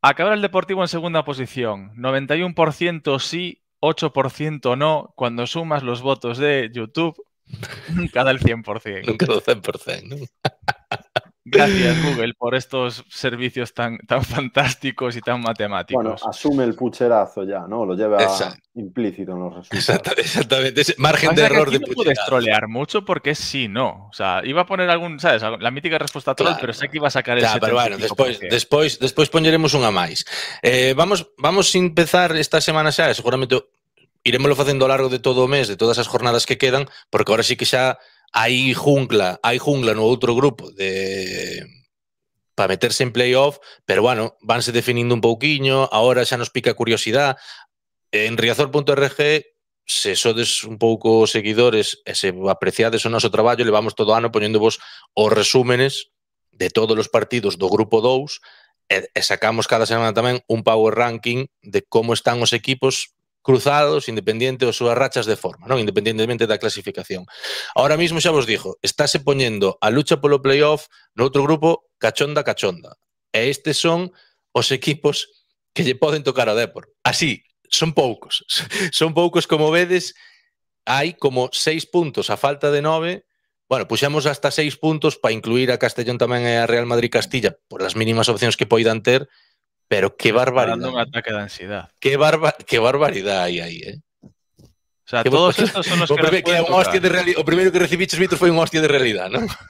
Acaba el Deportivo en segunda posición. 91% sí, 8% no. Cuando sumas los votos de YouTube, nunca el 100%. Nunca da el 100%. Gracias, Google, por estos servicios tan, tan fantásticos y tan matemáticos. Bueno, asume el pucherazo ya, ¿no? Lo lleva implícito en los resultados. Exactamente, margen de error de no puedes trolear mucho porque sí, no. O sea, iba a poner algún, ¿sabes? La mítica respuesta troll, pero sé que iba a sacar ese... el pero bueno, después porque... después eh, vamos, vamos a empezar esta semana ya seguramente haciendo a lo largo de todo mes, de todas las jornadas que quedan, porque ahora sí que ya... hai jungla, hai jungla no outro grupo de para meterse en playoff, pero bueno, vanse definindo un pouquiño, agora xa nos pica curiosidade. En Riazor.rg, se sodes un pouco seguidores e se apreciades o noso traballo, levamos todo ano poñéndovos os resúmenes de todos os partidos do grupo 2 e, e sacamos cada semana tamén un power ranking de como están os equipos cruzados independiente ou súas rachas de forma, non independientemente da clasificación. Ahora mismo xa vos dixo, estáse poñendo a lucha polo playoff no outro grupo cachonda cachonda. E estes son os equipos que lle poden tocar ao Depor. Así, son poucos. Son poucos, como vedes, hai como seis puntos a falta de nove, Bueno, puxemos hasta seis puntos para incluir a Castellón tamén e a Real Madrid Castilla por as mínimas opcións que poidan ter, Pero qué barbaridad. Dando un ataque de ansiedad. Qué, barba qué barbaridad hay aí, eh? O sea, todos estos son los que, que, que hostia de realidad. O primeiro que recibiches, Víctor, foi un hostia de realidade, non?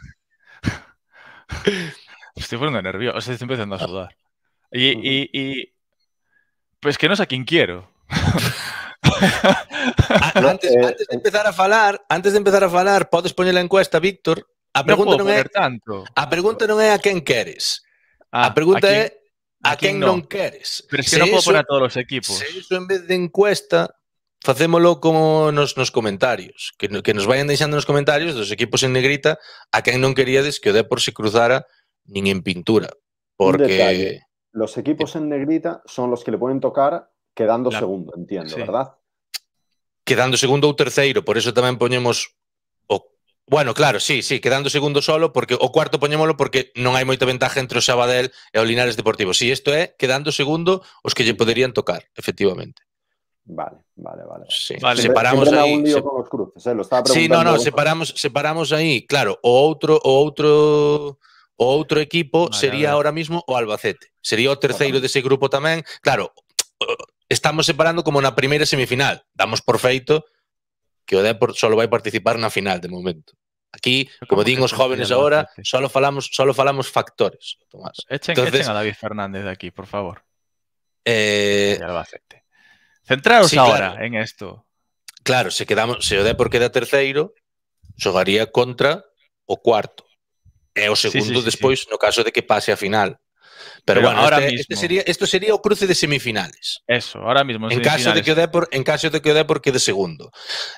Estoy poniendo nervioso, estoy empezando a sudar. Y, y, y... Pues que no sé a quién quiero. Ah, antes, eh, antes, de empezar a falar, antes de empezar a falar, podes poñer a encuesta, Víctor. A ah, pregunta non, non é tanto. A pregunta non é a quen queres. Ah, a pregunta a é A, a quen non, non queres? Pero se, se non podo poner a todos os equipos. Se iso en vez de encuesta, facémolo como nos, nos comentarios, que, que nos vayan deixando nos comentarios dos equipos en negrita a quen non queríades que o Depor se cruzara nin en pintura. Porque... Detalle, los equipos eh. en negrita son los que le pueden tocar quedando claro. segundo, entiendo, sí. ¿verdad? Quedando segundo ou terceiro, por eso tamén poñemos Bueno, claro, sí, sí, quedando segundo solo, porque o cuarto poñémolo porque non hai moita ventaja entre o Sabadell e o Linares Deportivo. sí, isto é quedando segundo os que lle poderían tocar, efectivamente. Vale, vale, vale. Sí. vale. Separamos aí. se... con os cruces, eh? Lo estaba sí, no, no, separamos, separamos aí, claro, o outro, o outro o outro equipo vale, sería vale. ahora mismo o Albacete. Sería o terceiro dese grupo tamén. Claro, estamos separando como na primeira semifinal. Damos por feito que o Depor só vai participar na final de momento. Aquí, como din os jóvenes agora, solo falamos, solo falamos factores, Tomás. Echen, Entonces, echen a David Fernández de aquí, por favor. Eh, Centraros sí, ahora claro. en esto. Claro, se quedamos, se o Depor queda terceiro, xogaría contra o cuarto. E o segundo sí, sí, sí, despois sí. no caso de que pase a final. Pero, Pero bueno, ahora este, mismo. Este sería, esto sería o cruce de semifinales. Eso, ahora mismo. En, caso de que o Depor, en caso de que o Depor quede segundo.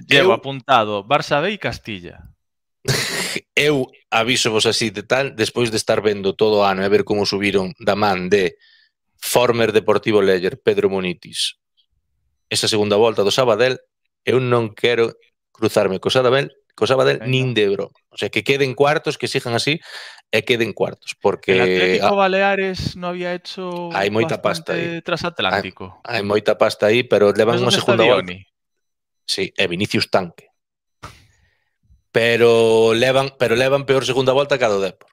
Llevo eu, apuntado Barça B e Castilla. eu aviso vos así de tal, despois de estar vendo todo o ano e ver como subiron da man de former Deportivo Leyer, Pedro Monitis, esa segunda volta do Sabadell, eu non quero cruzarme co Sabadell, co Sabadell nin de broma. O sea, que queden cuartos, que sigan así, e queden cuartos, porque... El Atlético Baleares no había hecho hai moita pasta aí. trasatlántico. Hai, hai moita pasta aí, pero levan unha segunda volta. Sí, e Vinicius tanque. Pero levan, pero levan peor segunda volta que a do Depor.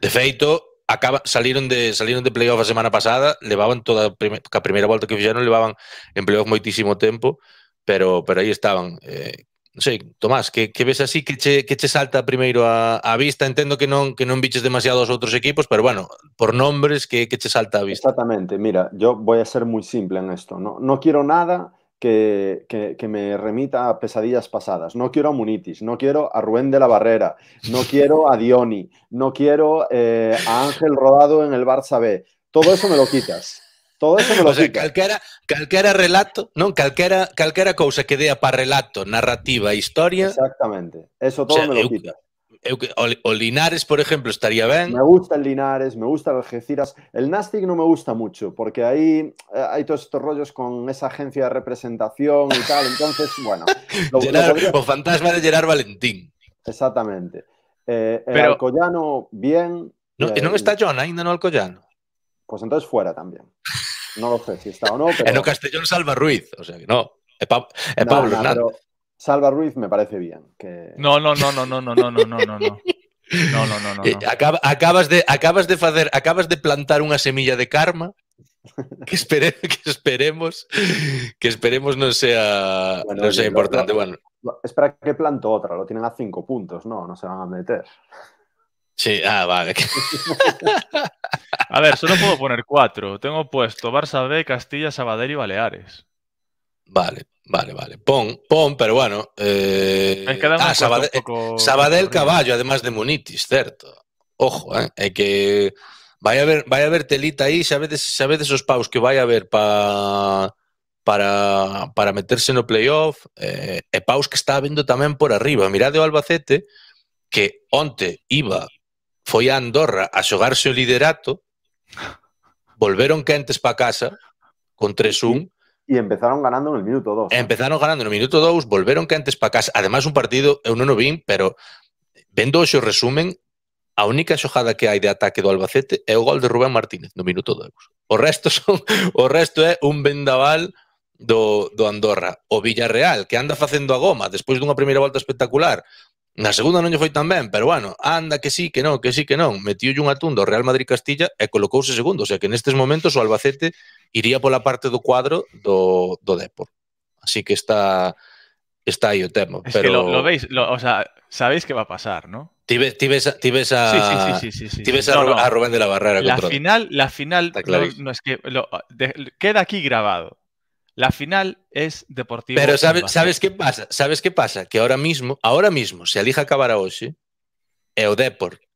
De feito, acaba, saliron de saliron de playoff a semana pasada, levaban toda a, primer, a primeira volta que fixeron, levaban en playoff moitísimo tempo, pero pero aí estaban eh, Sí, Tomás, que, ves así que te que salta primero a, vista? Entiendo que no que no demasiado a otros equipos, pero bueno, por nombres que, que salta a vista. Exactamente, mira, yo voy a ser muy simple en esto. No, quiero nada que, que, me remita a pesadillas pasadas. No quiero a Munitis, no quiero a Ruén de la Barrera, no quiero a Dioni, no quiero eh, a Ángel Rodado en el Barça B. Todo eso me lo quitas. Todo eso me lo o sea, calquera, calquera relato, no, Calquera, calquera que dé para relato, narrativa, historia... Exactamente, eso todo me lo quita. o, Linares, por ejemplo, estaría bien Me gusta el Linares, me gusta el Algeciras. El Nastic no me gusta mucho, porque ahí eh, hay todos estos rollos con esa agencia de representación y tal. Entonces, bueno. Lo, fantasma de Gerard Valentín. Exactamente. Eh, el Pero... Alcoyano, bien. No, eh, está John ainda no Alcoyano? Pues entonces fuera también. No lo sé si está o no. En Castellón salva Ruiz, o sea que no. Salva Ruiz me parece bien. No, no, no, no, no, no, no, no, no, no. acabas, de, acabas, de plantar una semilla de karma que, que esperemos que esperemos no sea, importante. bueno. Espera que planto otra, lo tienen a cinco puntos, no, no se van a meter. Sí, ah, vale. A ver, solo puedo poner cuatro. Tengo puesto Barça B, Castilla, Sabadell y Baleares. Vale, vale, vale. Pon, pon, pero bueno. Eh... Ah, Sabadell, Sabadell Caballo, además de Munitis, cierto. Ojo, eh, vaya que ver, a a haber telita ahí, sabes, de esos paus que a haber para, para meterse el playoff, eh, e paus que está viendo también por arriba. Mirad de Albacete, que onte iba foi a Andorra a xogarse o liderato, volveron quentes pa casa con 3-1. E empezaron ganando no minuto 2. Empezaron ganando no minuto 2, volveron quentes pa casa. Ademais, un partido, eu non o vim, pero vendo o resumen, a única xojada que hai de ataque do Albacete é o gol de Rubén Martínez no minuto 2. O resto son o resto é un vendaval do, do Andorra. O Villarreal, que anda facendo a goma despois dunha primeira volta espectacular, Na segunda non lle foi tan ben, pero bueno, anda que sí, que non, que sí, que non. Metiu un atundo do Real Madrid Castilla e colocouse segundo, o sea que nestes momentos o Albacete iría pola parte do cuadro do, do Depor. Así que está está aí o tema. Es pero... que lo, lo veis, lo, o sea, sabéis que va a pasar, ¿no? Tibes, tibes, a, sí, sí, sí, a, no, a, Rubén de la Barrera. La final, la final no, no, es que lo, de, queda aquí grabado. La final es deportiva. Pero sabes qué pasa? Sabes qué pasa? Que ahora mismo, ahora mismo, se elija acabar a hoxe,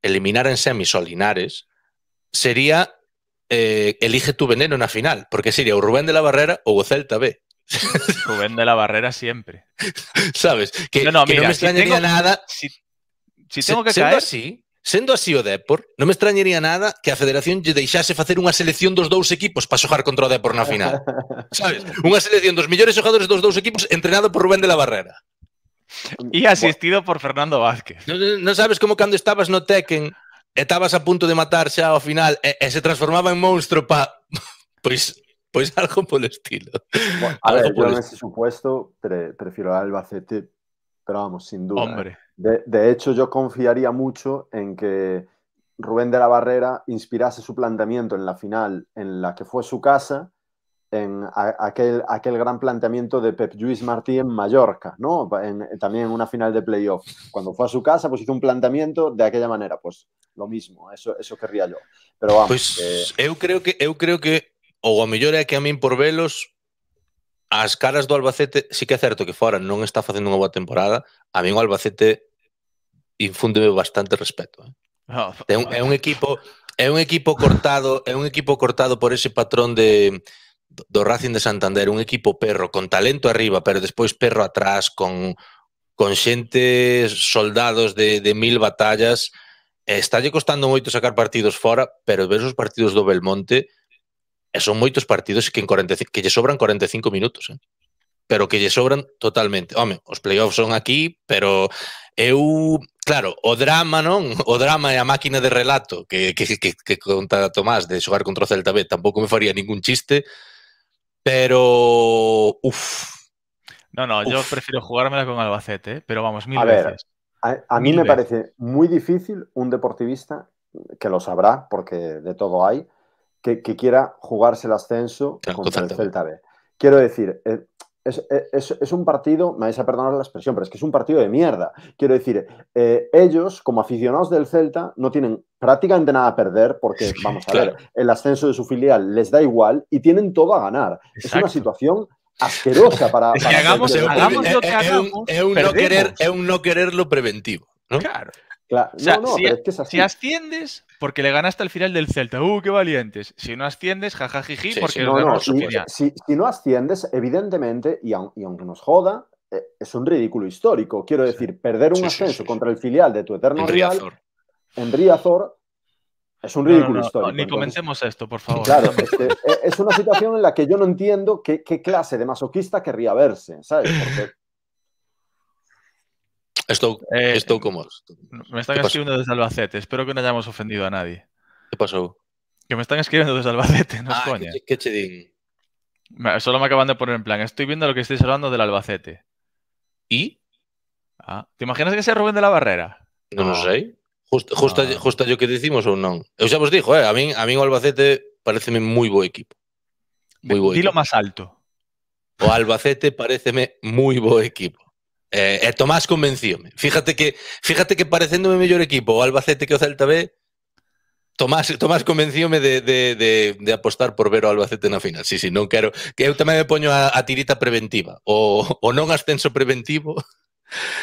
eliminar en semis o Linares, sería eh, elige tu veneno en la final, porque sería o Rubén de la Barrera o Celta B. Rubén de la Barrera siempre. ¿Sabes? Que no, me extrañaría nada. Si, tengo que caer, así, Sendo así o Depor, non me extrañería nada que a Federación lle deixase facer unha selección dos dous equipos para xogar contra o Depor na final. Sabes? Unha selección dos mellores xogadores dos dous equipos entrenado por Rubén de la Barrera. E asistido por Fernando Vázquez. Non, no sabes como cando estabas no Tekken e estabas a punto de matar xa ao final e, e se transformaba en monstro pa... Pois pois algo polo estilo. Bueno, a ver, yo en ese supuesto pre prefiero a Albacete, pero vamos, sin duda. Hombre. De, hecho, yo confiaría mucho en que Rubén de la Barrera inspirase su planteamiento en la final, en la que fue su casa, en aquel, aquel gran planteamiento de Pep Luis Martí en Mallorca, ¿no? también en una final de playoff. Cuando fue a su casa, pues hizo un planteamiento de aquella manera, pues lo mismo, eso, eso querría yo. Pero vamos. Pues, eu creo que eu creo que o a que a mí por velos As caras do Albacete, sí que é certo que fora non está facendo unha boa temporada, a mí o Albacete infúndeme bastante respeto. Eh? Oh. É, un, é un equipo é un equipo cortado, é un equipo cortado por ese patrón de do Racing de Santander, un equipo perro con talento arriba, pero despois perro atrás con con xente soldados de, de mil batallas. lle costando moito sacar partidos fora, pero ver os partidos do Belmonte E son moitos partidos que en 45 que lle sobran 45 minutos, eh? pero que lle sobran totalmente. Home, os playoffs son aquí, pero eu Claro, o drama, non? O drama e a máquina de relato que, que, que, que conta Tomás de xogar contra o Celta B tampouco me faría ningún chiste, pero... Uf. No, no, uf. yo prefiero jugármela con Albacete, ¿eh? pero vamos, mil a veces. Ver, a, a mí mil me veces. parece muy difícil un deportivista, que lo sabrá porque de todo hay, que, quiera jugarse el ascenso contra el Celta B. Quiero decir, eh, eh, es, un partido, me vais a perdonar la expresión, pero es que es un partido de mierda. Quiero decir, eh, ellos, como aficionados del Celta, no tienen prácticamente nada a perder porque, vamos a ver, el ascenso de su filial les da igual y tienen todo a ganar. Es una situación asquerosa para... hagamos, lo que hagamos, es un, no querer, es un no querer lo preventivo. Claro. claro. es que es así. si asciendes, porque le ganaste al final del Celta. ¡Uh, qué valientes! Si no asciendes, jajajiji, porque no, no, si, si, no asciendes, evidentemente, y, aunque nos joda, eh, es un ridículo histórico. Quiero decir, perder un ascenso contra el filial de tu eterno rival, en Riazor, es un ridículo histórico. ni comencemos a esto, por favor. Claro, este, eh, es, una situación en la que yo no entiendo qué, clase de masoquista querría verse, ¿sabes? Porque Estou, eh, como Me están escribiendo desde Albacete, espero que no hayamos ofendido a nadie. ¿Qué pasó? Que me están escribiendo desde Albacete, no es ah, coña. Solo me acaban de poner en plan, estoy viendo lo que estáis hablando del Albacete. ¿Y? Ah, ¿Te imaginas que sea Rubén de la Barrera? No, lo sé Justa, justa, yo que decimos o no Yo ya os eh, a mí a mí o Albacete pareceme muy buen equipo. Muy bo Dilo más alto. O Albacete pareceme Muy buen equipo. Eh, eh, Tomás convencióme Fíjate que fíjate que parecéndome mellor equipo Albacete que o Celta B, Tomás, Tomás convencióme de, de, apostar por ver a Albacete en la final. Sí, sí, No quiero Que eu también me poño a, tirita preventiva. O, no non ascenso preventivo.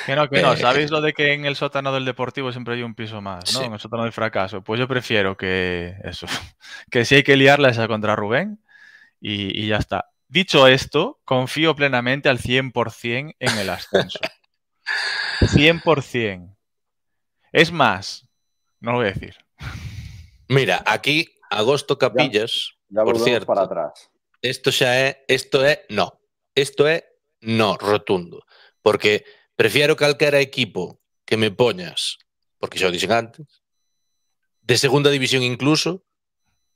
Que no, que no. Eh, ¿Sabéis lo de que en el sótano del Deportivo siempre hay un piso más, ¿no? En el sótano del fracaso. Pues yo prefiero que eso. Que si hay que liarla esa contra Rubén y ya está. Dicho esto, confío plenamente al 100% en el ascenso. 100%. Es más, no lo voy a decir. Mira, aquí, Agosto Capillas, por cierto, para atrás. Esto ya es... esto es no. Esto es no rotundo. Porque prefiero a equipo que me poñas, porque yo lo antes, de segunda división incluso,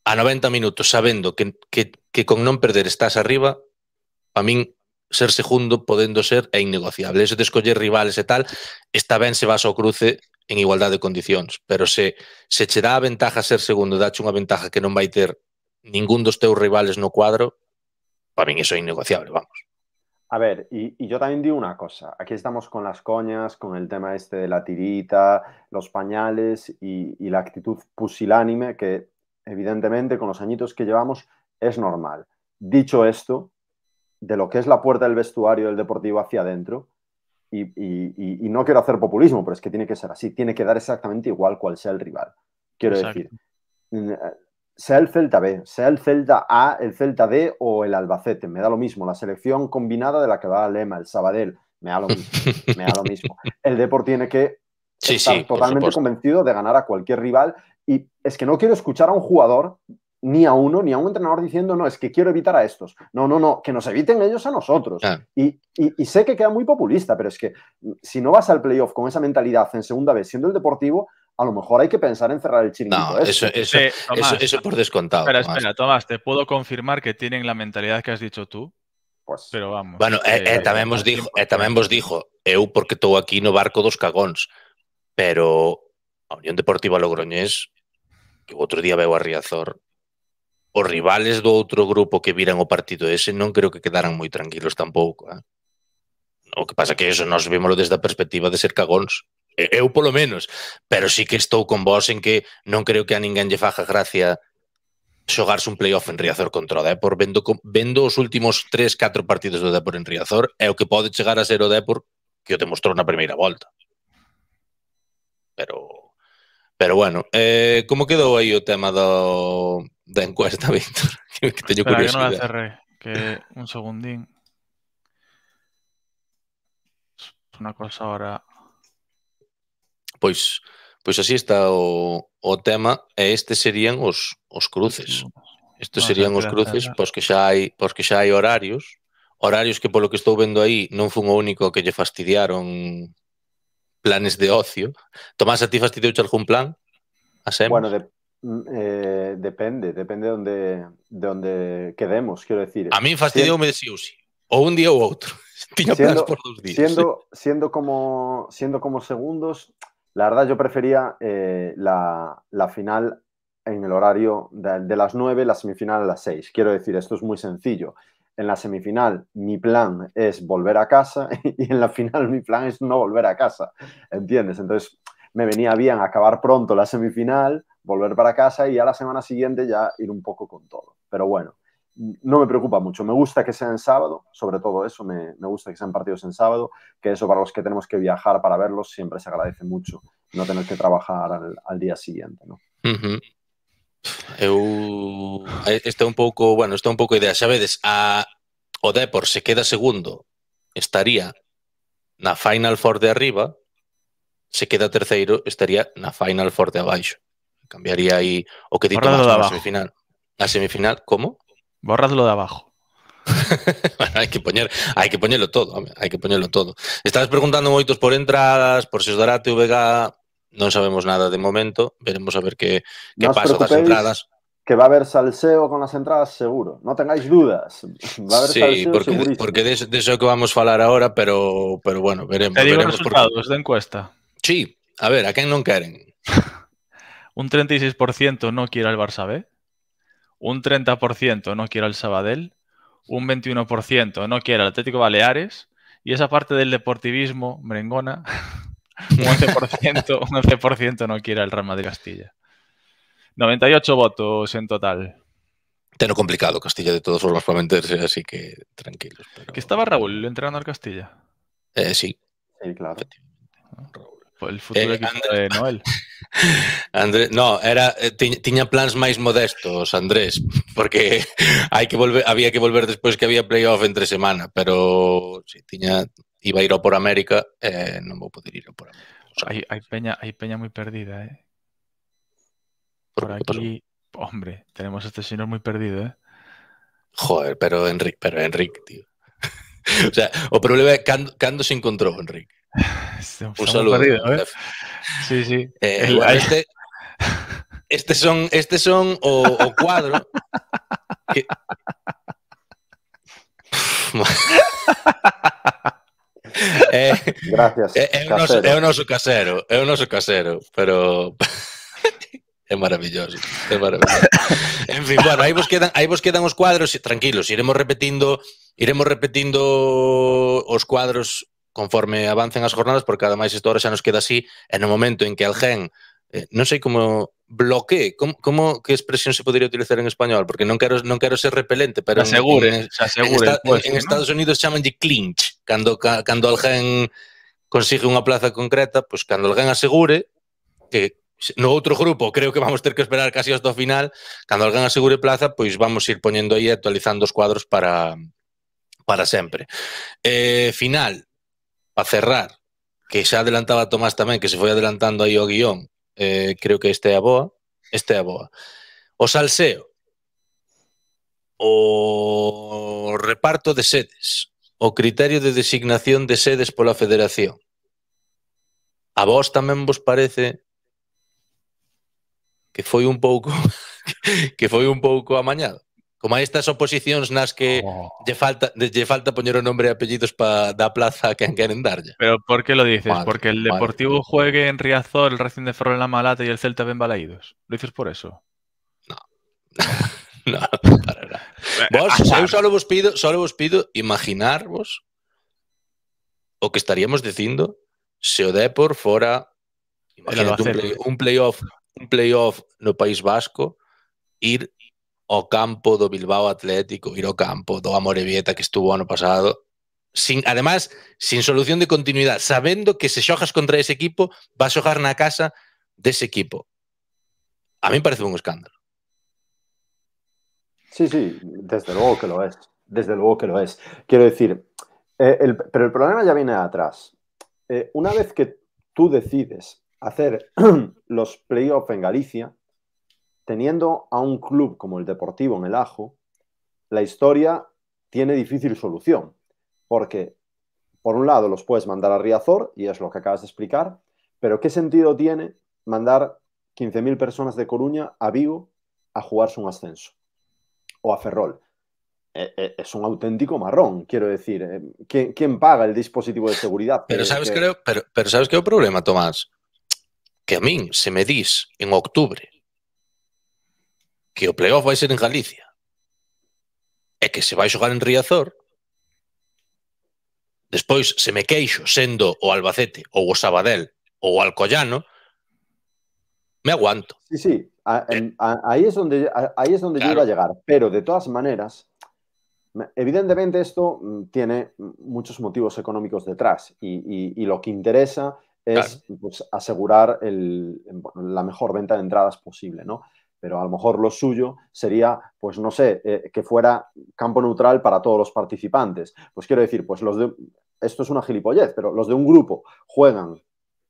a 90 minutos, sabiendo que que con no perder estás arriba, para mí ser segundo podendo ser é innegociable. Eso de escoger rivales e tal, está ben se vas cruce en igualdad de condiciones, pero se se che a ventaja ser segundo, hecho una ventaja que no va a tener ningún dos teus rivales no cuadro, para mí eso es innegociable, vamos. A ver, y, yo también digo una cosa, aquí estamos con las coñas, con el tema este de la tirita, los pañales y la actitud pusilánime que evidentemente con los añitos que llevamos es normal. Dicho esto, de lo que es la puerta del vestuario del deportivo hacia adentro, y, no quiero hacer populismo, pero es que tiene que ser así, tiene que dar exactamente igual cual sea el rival. Quiero decir, eh, sea el Celta B, sea el Celta A, el Celta D o el Albacete, me da lo mismo, la selección combinada de la que va Lema, el Sabadell, me da lo mismo, me da lo mismo. El deporte tiene que estar totalmente convencido de ganar a cualquier rival y es que no quiero escuchar a un jugador ni a uno, ni a un entrenador diciendo, no, es que quiero evitar a estos. No, no, no, que nos eviten ellos a nosotros. Y, sé que queda muy populista, pero es que si no vas al playoff con esa mentalidad en segunda vez siendo el deportivo, a lo mejor hay que pensar en cerrar el chiringuito. No, este. eso, eso, por descontado. Espera, espera, Tomás, te puedo confirmar que tienen la mentalidad que has dicho tú. Pues, pero vamos. Bueno, eh, eh, eh, también vos dijo, también dijo, eu porque tengo aquí no barco dos cagones pero a Unión Deportiva Logroñés, que otro día veo a Riazor, os rivales do outro grupo que viran o partido ese non creo que quedaran moi tranquilos tampouco. Eh? O que pasa que eso nós vemoslo desde a perspectiva de ser cagóns. Eu polo menos, pero sí que estou con vos en que non creo que a ninguén lle faja gracia xogarse un playoff en Riazor contra o Depor vendo, vendo os últimos 3, 4 partidos do Depor en Riazor é o que pode chegar a ser o Depor que o demostrou na primeira volta pero Pero bueno, eh, como quedou aí o tema do, da encuesta, Víctor? Que, que teño Espera, curiosidade. que non a cerré, que un segundín. Una cosa ahora... Pois, pois así está o, o tema, e este serían os, os cruces. Estes serían os cruces, pois que xa hai, pois que xa hai horarios, horarios que polo que estou vendo aí non fun o único que lle fastidiaron planes de ocio. Tomás, ¿a ti fastidio algún plan? Bueno, eh, depende, depende de donde, donde quedemos, quiero decir. A mí fastidio me decía sí, o un día u otro. siendo, por dos días. Siendo, como, siendo como segundos, la verdad yo prefería eh, la, final en el horario de, de, las 9, la semifinal a las 6. Quiero decir, esto es muy sencillo en la semifinal mi plan es volver a casa y en la final mi plan es no volver a casa, ¿entiendes? Entonces me venía bien acabar pronto la semifinal, volver para casa y a la semana siguiente ya ir un poco con todo. Pero bueno, no me preocupa mucho. Me gusta que sea en sábado, sobre todo eso, me, gusta que sean partidos en sábado, que eso para los que tenemos que viajar para verlos siempre se agradece mucho, no tener que trabajar al, día siguiente. ¿no? Eu este é un pouco, bueno, este é un pouco idea, xa vedes, a o Depor se queda segundo, estaría na Final Four de arriba, se queda terceiro, estaría na Final Four de abaixo. Cambiaría aí o que dito máis na semifinal. Na semifinal, como? Borradlo de abajo. bueno, hai que poñer, hai que poñelo todo, hai que poñelo todo. Estás preguntando moitos por entradas, por se os dará TVG No sabemos nada de momento, veremos a ver qué, qué con las entradas. Que va a haber salseo con las entradas, seguro. No tengáis dudas. sí, porque, de, eso que vamos a hablar ahora, pero, pero bueno, veremos. Te resultados de encuesta. Sí, a ver, ¿a quién no quieren? un 36% no quiere al Barça B, un 30% no quiere al Sabadell, un 21% no quiere al Atlético Baleares, y esa parte del deportivismo, merengona, Un 11%, no quiere el Real Madrid Castilla. 98 votos en total. Teno complicado, Castilla de todos los para meterse, así que tranquilos. ¿Que estaba Raúl entrenando al Castilla? Eh, sí. Sí, claro. Raúl. el futuro eh, de Noel. no, era, eh, tenía plans más modestos, Andrés, porque que volver, había que volver después que había playoff entre semana, pero sí, tenía iba a ir por América me eh, voy a poder ir por América. Hay peña, muy peña perdida, eh? Por, aquí, hombre, tenemos a este señor muy perdido, eh? Joder, pero Enrique, pero Enrique, tío. o sea, o problema es, cando, se encontró Enrique. Un saludo. Perdido, ¿eh? eh? Sí, sí. Eh, este, este, son, este son o, o cuadro que... é, eh, Gracias. É, eh, é, o noso, é o noso casero, é o noso casero, pero É maravilloso, é maravilloso. En fin, bueno, aí vos quedan, aí vos quedan os cuadros, tranquilos, iremos repetindo, iremos repetindo os cuadros conforme avancen as jornadas, porque ademais isto ahora xa nos queda así, en o momento en que alguén eh, non sei como bloque, como, como que expresión se podería utilizar en español, porque non quero non quero ser repelente, pero asegure, en, asegure, en, pues, en, ¿no? Estados Unidos chamanlle clinch, cando cando alguén consigue unha plaza concreta, pois pues, cando alguén asegure que no outro grupo creo que vamos ter que esperar casi hasta o final, cando alguén asegure plaza, pois vamos ir poñendo aí actualizando os cuadros para para sempre. Eh, final, para cerrar, que xa adelantaba Tomás tamén, que se foi adelantando aí o guión, eh, creo que este é a boa, este é a boa. O salseo, o reparto de sedes, o criterio de designación de sedes pola federación. A vos tamén vos parece que foi un pouco que foi un pouco amañado. como hay estas oposiciones nas que oh. le falta poner falta nombre y e apellidos para dar plaza que queren darlle. Pero por qué lo dices? Porque el Deportivo juegue en Riazor, el Racing de Ferrol en la Malata y el Celta ben Balaídos. ¿Lo dices por eso? No. no, para ah, ah. solo vos pido, imaginaros vos o que estaríamos diciendo se o Depor fora un, playoff un playoff no País Vasco ir campo do Bilbao Atlético, campo do Amorebieta que estuvo ano pasado, sin, además, sin solución de continuidad, sabiendo que se sojas contra ese equipo, vas a sojar na casa de ese equipo. A mí me parece un escándalo. Sí, sí, desde luego que lo es. Desde luego que lo es. Quiero decir, eh, pero el problema ya viene atrás. Eh, una vez que tú decides hacer los playoffs en Galicia, teniendo a un club como el Deportivo en el Ajo, la historia tiene difícil solución, porque por un lado los puedes mandar a Riazor, y es lo que acabas de explicar, pero ¿qué sentido tiene mandar 15.000 personas de Coruña a Vigo a jugarse un ascenso? O a Ferrol. Eh, eh, es un auténtico marrón, quiero decir. Eh, ¿quién, paga el dispositivo de seguridad? Pero sabes, creo, pero, sabes qué problema, Tomás? Que a mí, se me dice en octubre que el playoff a ser en Galicia es que se va a jugar en Riazor, después se me queixo sendo o Albacete o Sabadell o Alcoyano, me aguanto. Sí, sí, eh. ahí es donde, ahí es donde yo iba a llegar, pero de todas maneras, evidentemente esto mm, tiene muchos motivos económicos detrás y, lo que interesa es pues, asegurar la mejor venta de entradas posible, ¿no? pero a lo mejor lo suyo sería, pues no sé, eh, que fuera campo neutral para todos los participantes. Pues quiero decir, pues los de, esto es una gilipollez, pero los de un grupo juegan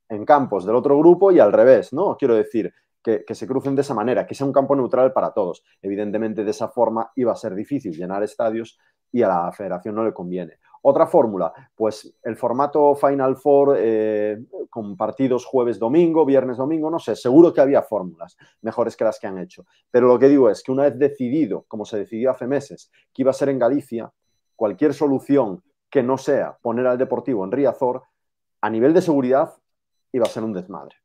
en campos del otro grupo y al revés, ¿no? Quiero decir, que, se crucen de esa manera, que sea un campo neutral para todos. Evidentemente, de esa forma iba a ser difícil llenar estadios y a la federación no le conviene. Otra fórmula, pues el formato Final Four eh, con partidos jueves, domingo, viernes, domingo, no sé, seguro que había fórmulas mejores que las que han hecho. Pero lo que digo es que una vez decidido, como se decidió hace meses, que iba a ser en Galicia, cualquier solución que no sea poner al Deportivo en Riazor, a nivel de seguridad iba a ser un desmadre.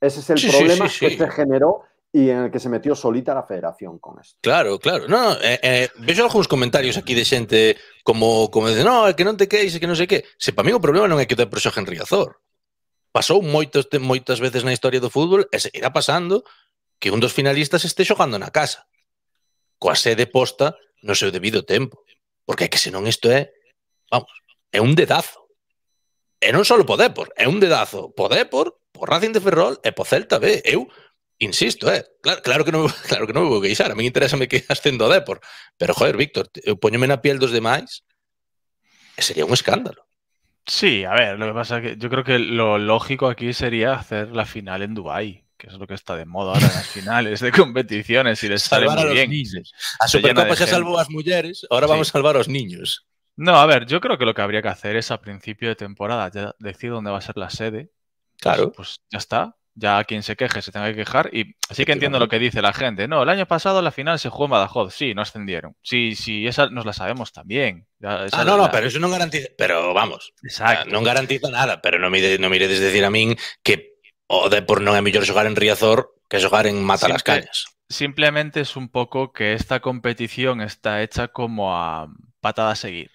Ese es el problema que se generó y en el que se metió solita la federación con esto. Claro, claro. No, no eh, eh, comentarios aquí de gente... como, como de no, é que non te queis, é que non sei que. Se para mí o problema non é que te en Riazor. Pasou moitos, moitas veces na historia do fútbol e seguirá pasando que un dos finalistas este xogando na casa. Coa sede posta no seu debido tempo. Porque é que senón isto é, vamos, é un dedazo. E non só po Depor, é un dedazo po Depor, po Racing de Ferrol e po Celta B. Eu Insisto, eh, claro, que no, claro que no me a mí interesa que quede haciendo Depor, pero joder, Víctor, eu eh, en la piel dos demais, eh, sería un escándalo. Sí, a ver, lo que pasa es que yo creo que lo lógico aquí sería hacer la final en Dubai que es lo que está de moda ahora en las finales de competiciones y les sale muy a bien. A Supercopa se salvó a las mujeres, ahora vamos a salvar a los niños. No, a ver, yo creo que lo que habría que hacer es a principio de temporada ya decir dónde va a ser la sede. Pues, claro. pues ya está ya quien se queje se tenga que quejar. Y sí que entiendo lo que dice la gente. No, el año pasado la final se jugó en Badajoz. Sí, no ascendieron. Sí, sí, esa nos la sabemos también. ah, no, no, pero eso no garantiza. Pero vamos. Exacto. No garantiza nada. Pero no me, no me decir a mí que o de por no es mejor jugar en Riazor que jugar en Mata las calles. Simplemente es un poco que esta competición está hecha como a patada a seguir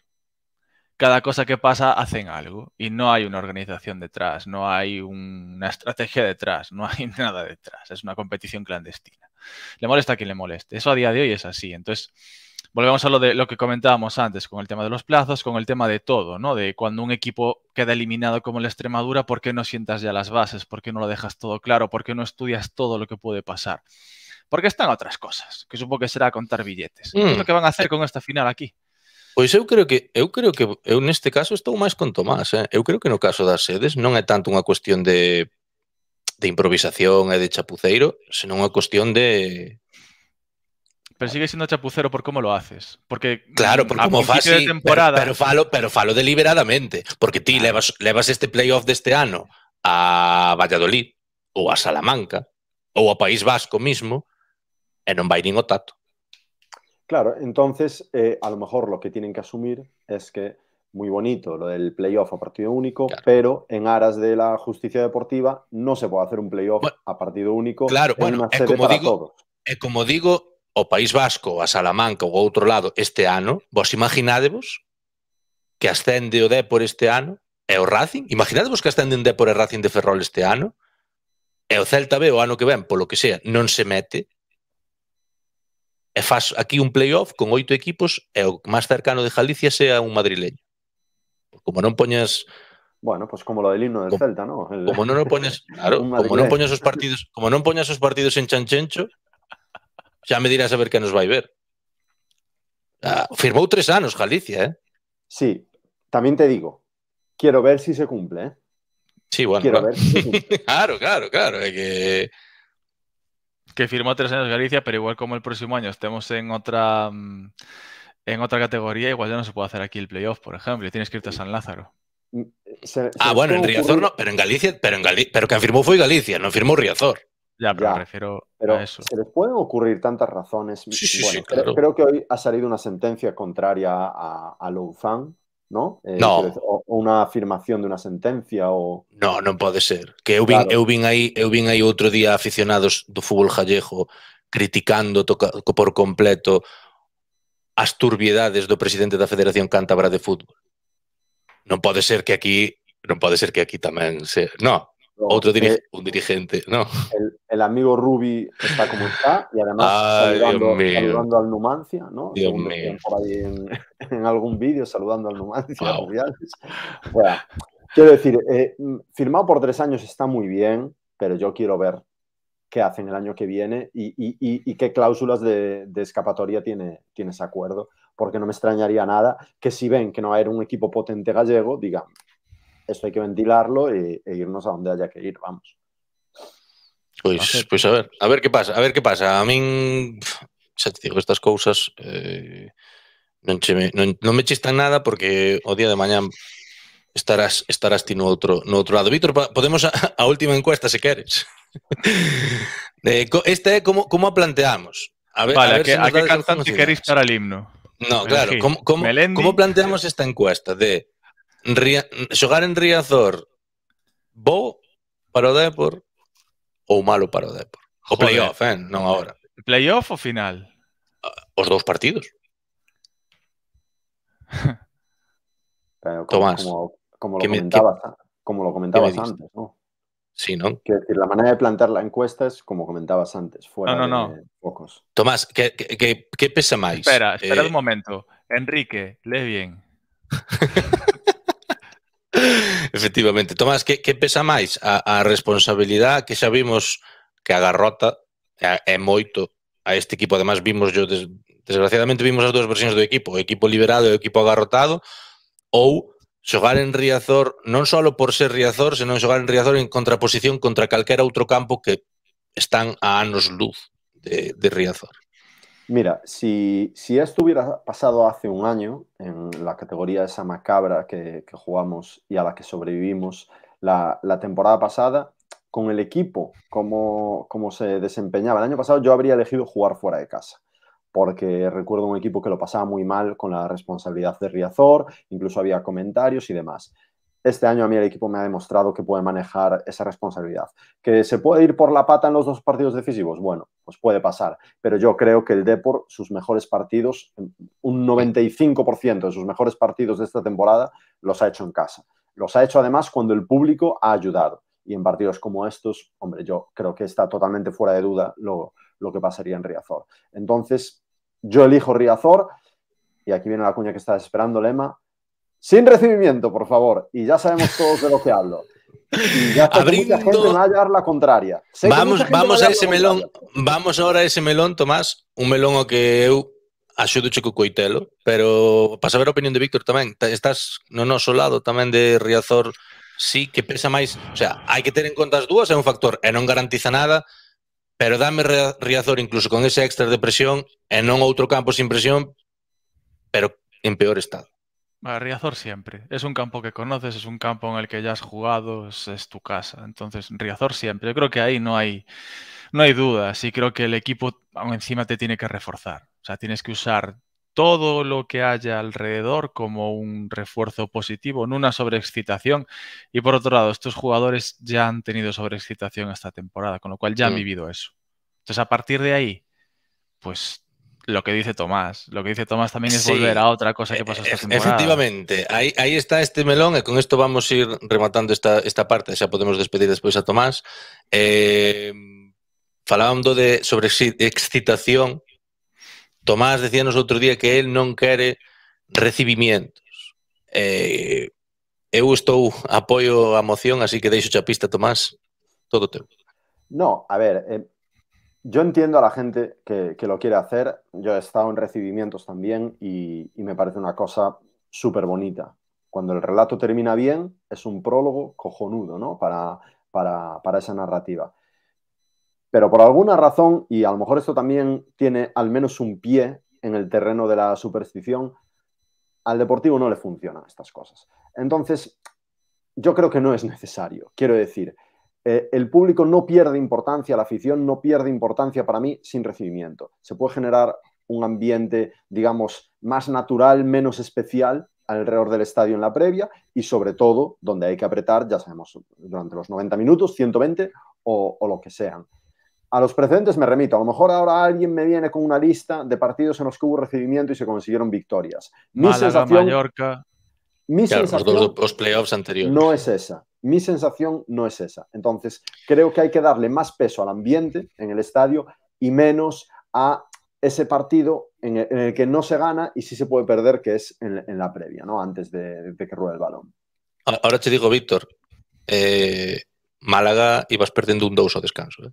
cada cosa que pasa hacen algo y no hay una organización detrás, no hay una estrategia detrás, no hay nada detrás, es una competición clandestina. Le molesta a quien le moleste, eso a día de hoy es así. Entonces, volvemos a lo de lo que comentábamos antes con el tema de los plazos, con el tema de todo, ¿no? De cuando un equipo queda eliminado como la Extremadura, ¿por qué no sientas ya las bases? ¿Por qué no lo dejas todo claro? ¿Por qué no estudias todo lo que puede pasar? Porque están otras cosas, que supongo que será contar billetes. ¿Qué lo mm. que van a hacer con esta final aquí? Pois eu creo que eu creo que eu neste caso estou máis con Tomás, eh? Eu creo que no caso das sedes non é tanto unha cuestión de de improvisación e de chapuceiro, senón unha cuestión de Pero sigue siendo chapucero por cómo lo haces. Porque claro, por cómo fácil, de temporada... pero, pero, falo, pero falo deliberadamente. Porque ti levas, levas este playoff deste ano a Valladolid ou a Salamanca ou a País Vasco mismo e non vai nin o tato. Claro, entonces eh, a lo mejor lo que tienen que asumir es que muy bonito lo del playoff a partido único, pero en aras de la justicia deportiva no se puede hacer un playoff a partido único. Claro, bueno, como, digo, como digo, o País Vasco, a Salamanca o a otro lado este año, vos vos que ascende o por este año, e o Racing, imaginadevos que ascenden por el Racing de Ferrol este año e o Celta B o ano que ven, lo que sea, no se mete, e faz aquí un playoff con oito equipos e o máis cercano de Galicia sea un madrileño. Como non poñas Bueno, pues como lo del himno del como, Celta, ¿no? El, como non lo poñes, claro, como non poñas os partidos, como non poñas os partidos en Chanchencho, xa me dirás a ver que nos vai ver. Ah, firmou tres anos Galicia, eh? Sí, tamén te digo, quiero ver si se cumple, eh? Sí, bueno. Quiero claro. ver si se cumple. claro, claro, claro, é que que firmó tres años Galicia, pero igual como el próximo año estemos en otra mm, en otra categoría, igual ya no se puede hacer aquí el playoff, por ejemplo, y tienes que San Lázaro. Mm, ah, bueno, en Riazor no, pero en Galicia, pero en pero firmó fue Galicia, no firmó Riazor. Ya, pero me refiero pero a eso. Se les pueden ocurrir tantas razones. creo, que hoy ha salido una sentencia contraria a, a no? Eh, no. Decir, o, unha afirmación de unha sentencia ou... No, non pode ser. Que eu vin, claro. eu vin aí eu vin aí outro día aficionados do fútbol gallego criticando toca, por completo as turbiedades do presidente da Federación Cántabra de Fútbol. Non pode ser que aquí non pode ser que aquí tamén se... No, Otro eh, un dirigente, ¿no? El, amigo Ruby está como está y además saludando, al Numancia, ¿no? en, algún vídeo saludando al Numancia. quiero decir, eh, firmado por tres años está muy bien, pero yo quiero ver qué hacen el año que viene y, qué cláusulas de, escapatoria tiene, tiene ese acuerdo, porque no me extrañaría nada que si ven que no va un equipo potente gallego, digan, esto hay que ventilarlo e, irnos a donde haya que ir, vamos. Pues, pues a ver, a ver qué pasa, a ver qué pasa. A mí... xa te digo, estas cosas, eh, no me, chistan nada porque o día de mañana estarás estarás ti no no lado. Víctor, podemos a, última encuesta si quieres. eh, esta como planteamos. A vale, a, si queréis para el himno? No, claro. ¿Cómo, ¿Cómo planteamos esta encuesta de Jugar en Riazor bo para o Depor ou malo para o O playoff, eh? non Playoff o final? Ah, os dos partidos. como, Tomás, como, lo comentabas, como lo comentabas antes, ¿no? Sí, ¿no? Quiero decir, la manera de plantear la encuesta es como comentabas antes, fuera no, no, no. pocos. Tomás, ¿qué, qué, qué, pesa más? Espera, espera eh, un momento. Enrique, lee bien. Efectivamente. Tomás, que, que pesa máis? A, a responsabilidade que xa vimos que garrota é é moito a este equipo. Además, vimos, yo des, desgraciadamente, vimos as dúas versións do equipo. O equipo liberado e o equipo agarrotado. Ou xogar en Riazor non só por ser Riazor, senón xogar en Riazor en contraposición contra calquera outro campo que están a anos luz de, de Riazor. Mira, si, esto hubiera pasado hace un año, en la categoría esa macabra que, jugamos y a la que sobrevivimos la, temporada pasada, con el equipo, como se desempeñaba. El año pasado yo habría elegido jugar fuera de casa, porque recuerdo un equipo que lo pasaba muy mal con la responsabilidad de Riazor, incluso había comentarios y demás este año a mí el equipo me ha demostrado que puede manejar esa responsabilidad. ¿Que se puede ir por la pata en los dos partidos decisivos? Bueno, pues puede pasar, pero yo creo que el Depor, sus mejores partidos, un 95% de sus mejores partidos de esta temporada los ha hecho en casa. Los ha hecho además cuando el público ha ayudado. Y en partidos como estos, hombre, yo creo que está totalmente fuera de duda lo, que pasaría en Riazor. Entonces, yo elijo Riazor, y aquí viene la cuña que está esperando Lema, Sin recibimiento, por favor. Y ya sabemos todos de lo que hablo. Y ya Abriendo... mucha gente va a llevar la contraria. Sé vamos vamos a, a ese melón, contraria. vamos ahora a ese melón, Tomás, un melón o que eu axúdoche co coitelo, pero para saber a opinión de Víctor tamén, estás no noso lado tamén de Riazor, sí que pesa máis, o sea, hai que ter en conta as dúas, é un factor, e non garantiza nada, pero dame Riazor incluso con ese extra de presión e non outro campo sin presión, pero en peor estado. Riazor siempre. Es un campo que conoces, es un campo en el que ya has jugado, es, tu casa. Entonces, Riazor siempre. Yo creo que ahí no hay, no hay dudas y creo que el equipo aún encima te tiene que reforzar. O sea, tienes que usar todo lo que haya alrededor como un refuerzo positivo, no una sobreexcitación. Y por otro lado, estos jugadores ya han tenido sobreexcitación esta temporada, con lo cual ya han vivido eso. Entonces, a partir de ahí, pues lo que dice Tomás. Lo que dice Tomás también es sí, volver a otra cosa que pasó esta temporada. Efectivamente, ahí, ahí, está este melón e con esto vamos a ir rematando esta, esta parte, xa podemos despedir despois a Tomás. Eh, falando de sobre excitación, Tomás decíanos outro día que él non quere recibimientos. Eh, eu estou apoio a moción, así que deixo chapista, pista, Tomás, todo teu. No, a ver, eh, yo entiendo a la gente que, que, lo quiere hacer. Yo he estado en recibimientos también y, y me parece una cosa súper bonita. Cuando el relato termina bien, es un prólogo cojonudo, ¿no? Para, para, para, esa narrativa. Pero por alguna razón, y a lo mejor esto también tiene al menos un pie en el terreno de la superstición, al deportivo no le funcionan estas cosas. Entonces, yo creo que no es necesario. Quiero decir, eh, el público no pierde importancia, la afición no pierde importancia para mí sin recibimiento. Se puede generar un ambiente, digamos, más natural, menos especial alrededor del estadio en la previa y sobre todo donde hay que apretar, ya sabemos, durante los 90 minutos, 120 o, o lo que sean. A los precedentes me remito, a lo mejor ahora alguien me viene con una lista de partidos en los que hubo recibimiento y se consiguieron victorias. Mi sensación, Mallorca. los, dos, playoffs anteriores. No es esa. Mi sensación no es esa. Entonces, creo que hay que darle más peso al ambiente en el estadio y menos a ese partido en el, en el que no se gana y sí se puede perder, que es en, en la previa, ¿no? Antes de, de, que ruede el balón. Ahora te digo, Víctor, eh, Málaga ibas perdiendo un 2 a descanso. ¿eh?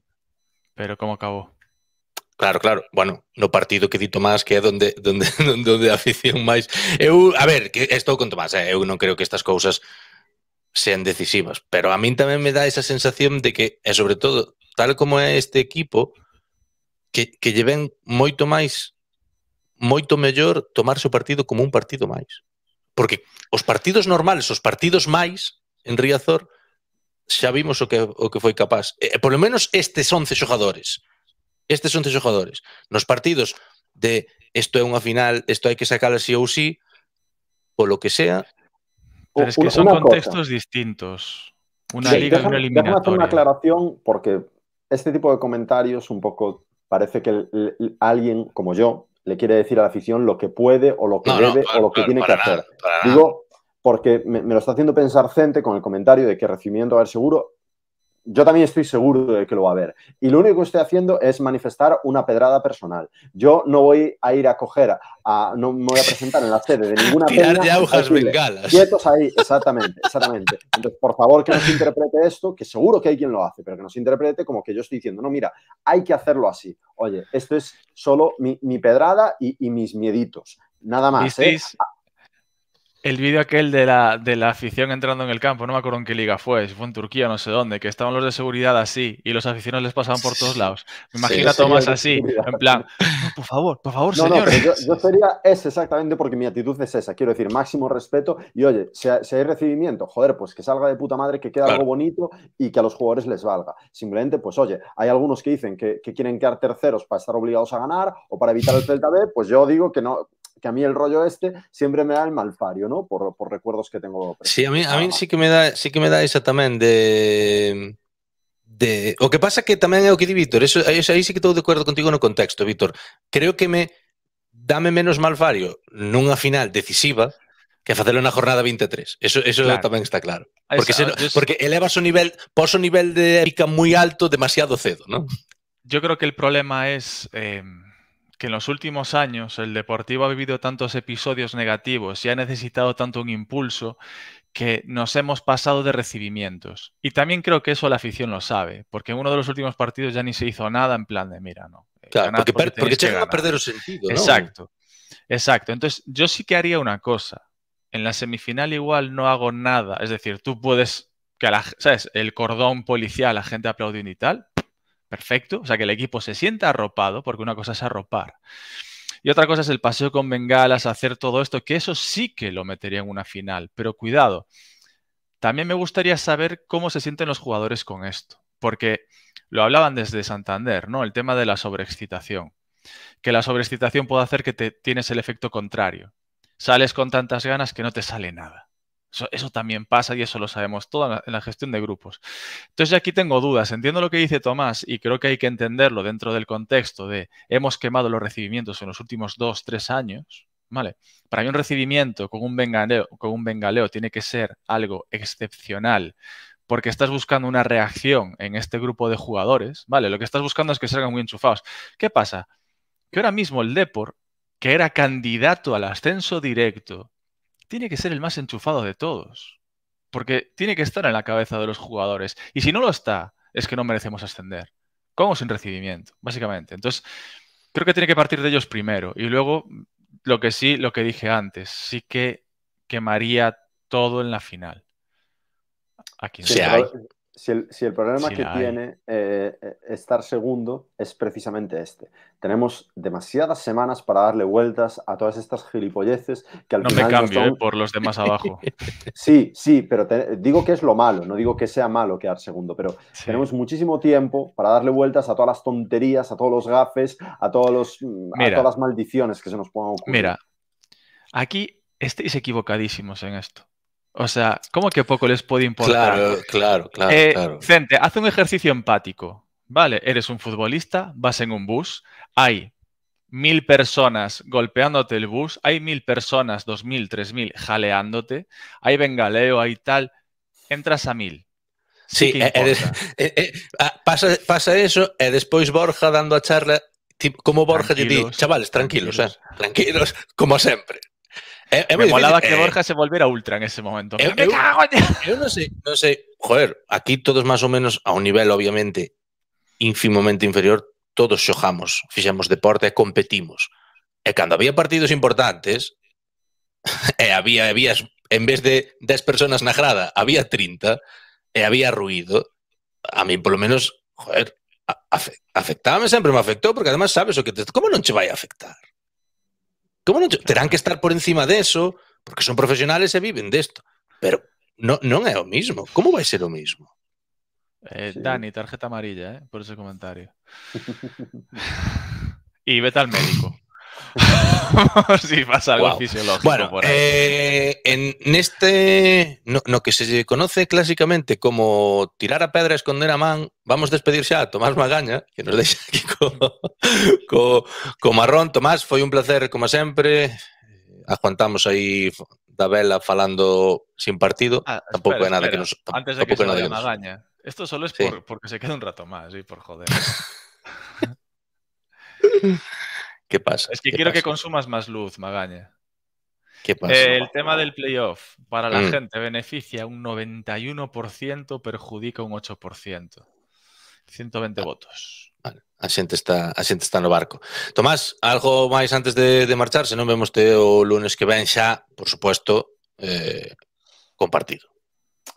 Pero ¿cómo acabó? Claro, claro. Bueno, no partido que dito Tomás, que é donde, donde, donde a afición máis... Eu, a ver, que estou con Tomás, eh? eu non creo que estas cousas sean decisivas. Pero a min tamén me dá esa sensación de que, e eh, sobre todo, tal como é este equipo, que, que lle ven moito máis, moito mellor tomarse o partido como un partido máis. Porque os partidos normales, os partidos máis, en Riazor, xa vimos o que, o que foi capaz. E, lo menos estes 11 xogadores. Estes 11 xogadores. Nos partidos de isto é unha final, isto hai que sacala si ou si, polo que sea, Pero es que son contextos distintos. Una liga y una hacer una aclaración porque este tipo de comentarios un poco parece que alguien como yo le quiere decir a la afición lo que puede o lo que debe o lo que tiene que hacer. Digo, porque me, lo está haciendo pensar Cente con el comentario de que recibimiento a ver seguro yo también estoy seguro de que lo va a haber. Y lo único que estoy haciendo es manifestar una pedrada personal. Yo no voy a ir a coger, a, no me voy a presentar en la sede de ninguna Tirar de agujas bengalas. Quietos ahí, exactamente, exactamente. Entonces, por favor, que nos interprete esto, que seguro que hay quien lo hace, pero que nos interprete como que yo estoy diciendo, no, mira, hay que hacerlo así. Oye, esto es solo mi, pedrada y, mis mieditos. Nada más. ¿eh? El vídeo aquel de la, de la afición entrando en el campo, no me acuerdo en qué liga fue, si fue en Turquía, no sé dónde, que estaban los de seguridad así y los aficionados les pasaban por todos lados. Me imagino a Tomás así, en plan, por favor, por favor, señores. yo, sería ese exactamente porque mi actitud es esa, quiero decir, máximo respeto y oye, si, hay recibimiento, joder, pues que salga de puta madre, que quede algo bonito y que a los jugadores les valga. Simplemente, pues oye, hay algunos que dicen que, que quieren quedar terceros para estar obligados a ganar o para evitar el Celta B, pues yo digo que no, que a mí el rollo este siempre me da el malfario, ¿no? Por, recuerdos que tengo. Sí, a mí, a mí sí que me da, sí que me da esa también de de o que pasa que también é o que Víctor, eso, sí que estou de acuerdo contigo no contexto, Víctor. Creo que me dame menos malfario una final decisiva que hacerle una jornada 23. E eso eso también está claro. Porque porque eleva su nivel, por su nivel de épica muy alto demasiado cedo, ¿no? Yo creo que el problema es eh, que en los últimos años el Deportivo ha vivido tantos episodios negativos y ha necesitado tanto un impulso que nos hemos pasado de recibimientos. Y también creo que eso la afición lo sabe, porque en uno de los últimos partidos ya ni se hizo nada en plan de, mira, no. Eh, claro, porque, porque, a perder el sentido. Exacto, exacto. Entonces, yo sí que haría una cosa. En la semifinal igual no hago nada. Es decir, tú puedes, que ¿sabes? El cordón policial, la gente aplaudiendo y tal, Perfecto. O sea, que el equipo se sienta arropado, porque una cosa es arropar. Y otra cosa es el paseo con bengalas, hacer todo esto, que eso sí que lo metería en una final. Pero cuidado, también me gustaría saber cómo se sienten los jugadores con esto, porque lo hablaban desde Santander, ¿no? El tema de la sobreexcitación. Que la sobreexcitación puede hacer que te tienes el efecto contrario. Sales con tantas ganas que no te sale nada. Eso, también pasa y eso lo sabemos todo en la, gestión de grupos. Entonces aquí tengo dudas. Entiendo lo que dice Tomás y creo que hay que entenderlo dentro del contexto de hemos quemado los recibimientos en los últimos dos, tres años. ¿Vale? Para mí un recibimiento con un bengaleo, con un tiene que ser algo excepcional porque estás buscando una reacción en este grupo de jugadores, ¿vale? Lo que estás buscando es que salgan muy enchufados. ¿Qué pasa? Que ahora mismo el Deport que era candidato al ascenso directo, tiene que ser el más enchufado de todos. Porque tiene que estar en la cabeza de los jugadores. Y si no lo está, es que no merecemos ascender. ¿Cómo sin recibimiento, básicamente. Entonces, creo que tiene que partir de ellos primero. Y luego, lo que sí, lo que dije antes, sí que quemaría todo en la final. Aquí quien sea si el, problema que tiene eh, eh, estar segundo es precisamente este. Tenemos demasiadas semanas para darle vueltas a todas estas gilipolleces que al no final. Me cambio, eh, por los demás abajo. sí, sí, pero digo que es lo malo, no digo que sea malo quedar segundo, pero tenemos muchísimo tiempo para darle vueltas a todas las tonterías, a todos los gafes, a, todos mm, a todas las maldiciones que se nos puedan ocurrir. Mira, aquí estáis equivocadísimos en esto. O sea, ¿cómo que poco les puede importar? Claro, claro, claro, Gente, eh, haz un ejercicio empático. Vale, eres un futbolista, vas en un bus, hay mil personas golpeándote el bus, hay mil personas, dos mil, tres mil, jaleándote, hay bengaleo, hay tal, entras a mil. Sí, e-, e-, e-, ah, pasa, eso Después Borja dando a charla como Borja yo digo, chavales, eh, tranquilos, tranquilos, como siempre me molaba que eh, Borja se volviera ultra en ese momento. Eh, me cago, eh, yo no sé, no sé. Joder, aquí todos más o menos a un nivel, obviamente, ínfimamente inferior, todos chojamos, fichamos deporte competimos. E Cuando había partidos importantes, e había, en vez de 10 personas na grada, había 30, y e había ruido, a mí por lo menos, joder, afectábame siempre me afectó, porque además sabes o que te... Como non che a afectar? ¿Cómo no? Terán que estar por encima de eso, porque son profesionales y viven de esto Pero no, no lo mismo mismo. va a ser lo mismo? Eh, Dani, tarjeta amarilla, eh, por ese comentario. y vete al médico si pasa algo fisiológico. Bueno, eh, en este, no, que se conoce clásicamente como tirar a pedra, esconder a man, vamos a despedirse a Tomás Magaña, que nos deja aquí con marrón. Tomás, fue un placer, como siempre Aguantamos ahí da vela falando sin partido. Ah, nada que nos... Antes de que se vaya Magaña. Esto solo es porque se queda un rato más y por joder. ¿Qué pasa? Es que quiero que consumas más luz, Magaña. ¿Qué pasa? el tema del playoff para la mm. gente beneficia un 91%, perjudica un 8%. 120 ah, votos. Vale. Asiente está, asiente está barco. Tomás, algo más antes de, marcharse? ¿no? vemos te lunes que ven ya, por supuesto, eh, compartido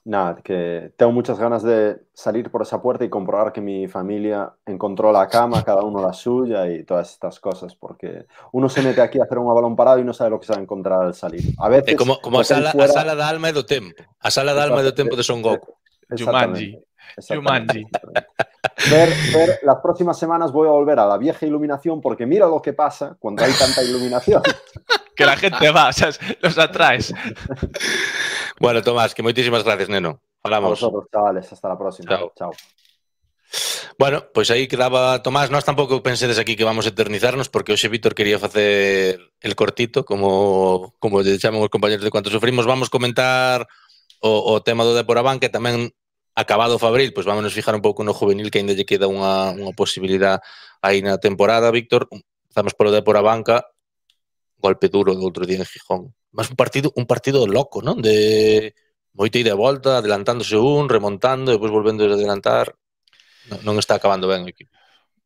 nada, que tengo muchas ganas de salir por esa puerta y comprobar que mi familia encontró la cama, cada uno la suya y todas estas cosas, porque uno se mete aquí a hacer un balón parado y no sabe lo que se va a encontrar al salir. A veces... como, a, sala, de alma y do A sala de alma de do de Son Goku. Jumanji. Jumanji. Ver, ver, las próximas semanas voy a volver a la vieja iluminación porque mira lo que pasa cuando hay tanta iluminación. que la gente va, o sea, los atraes. Bueno, Tomás, que moitísimas gracias, neno. Falamos. A vosotros, chavales, hasta la próxima. Chao. Chao. Bueno, pois aí quedaba Tomás, nós tampouco pensedes aquí que vamos eternizarnos porque hoxe Víctor quería facer el cortito, como como lle chaman os compañeros de cuanto sufrimos, vamos comentar o, o tema do Deporabán que tamén acabado Fabril, pois pues vámonos fijar un pouco no juvenil que ainda lle queda unha, unha posibilidade aí na temporada, Víctor. Estamos polo de por golpe duro el otro día en Gijón. Más un partido, un partido loco, ¿no? De Moite y de vuelta, adelantándose un, remontando, y volviendo volviendo a adelantar. No, está acabando bien equipo.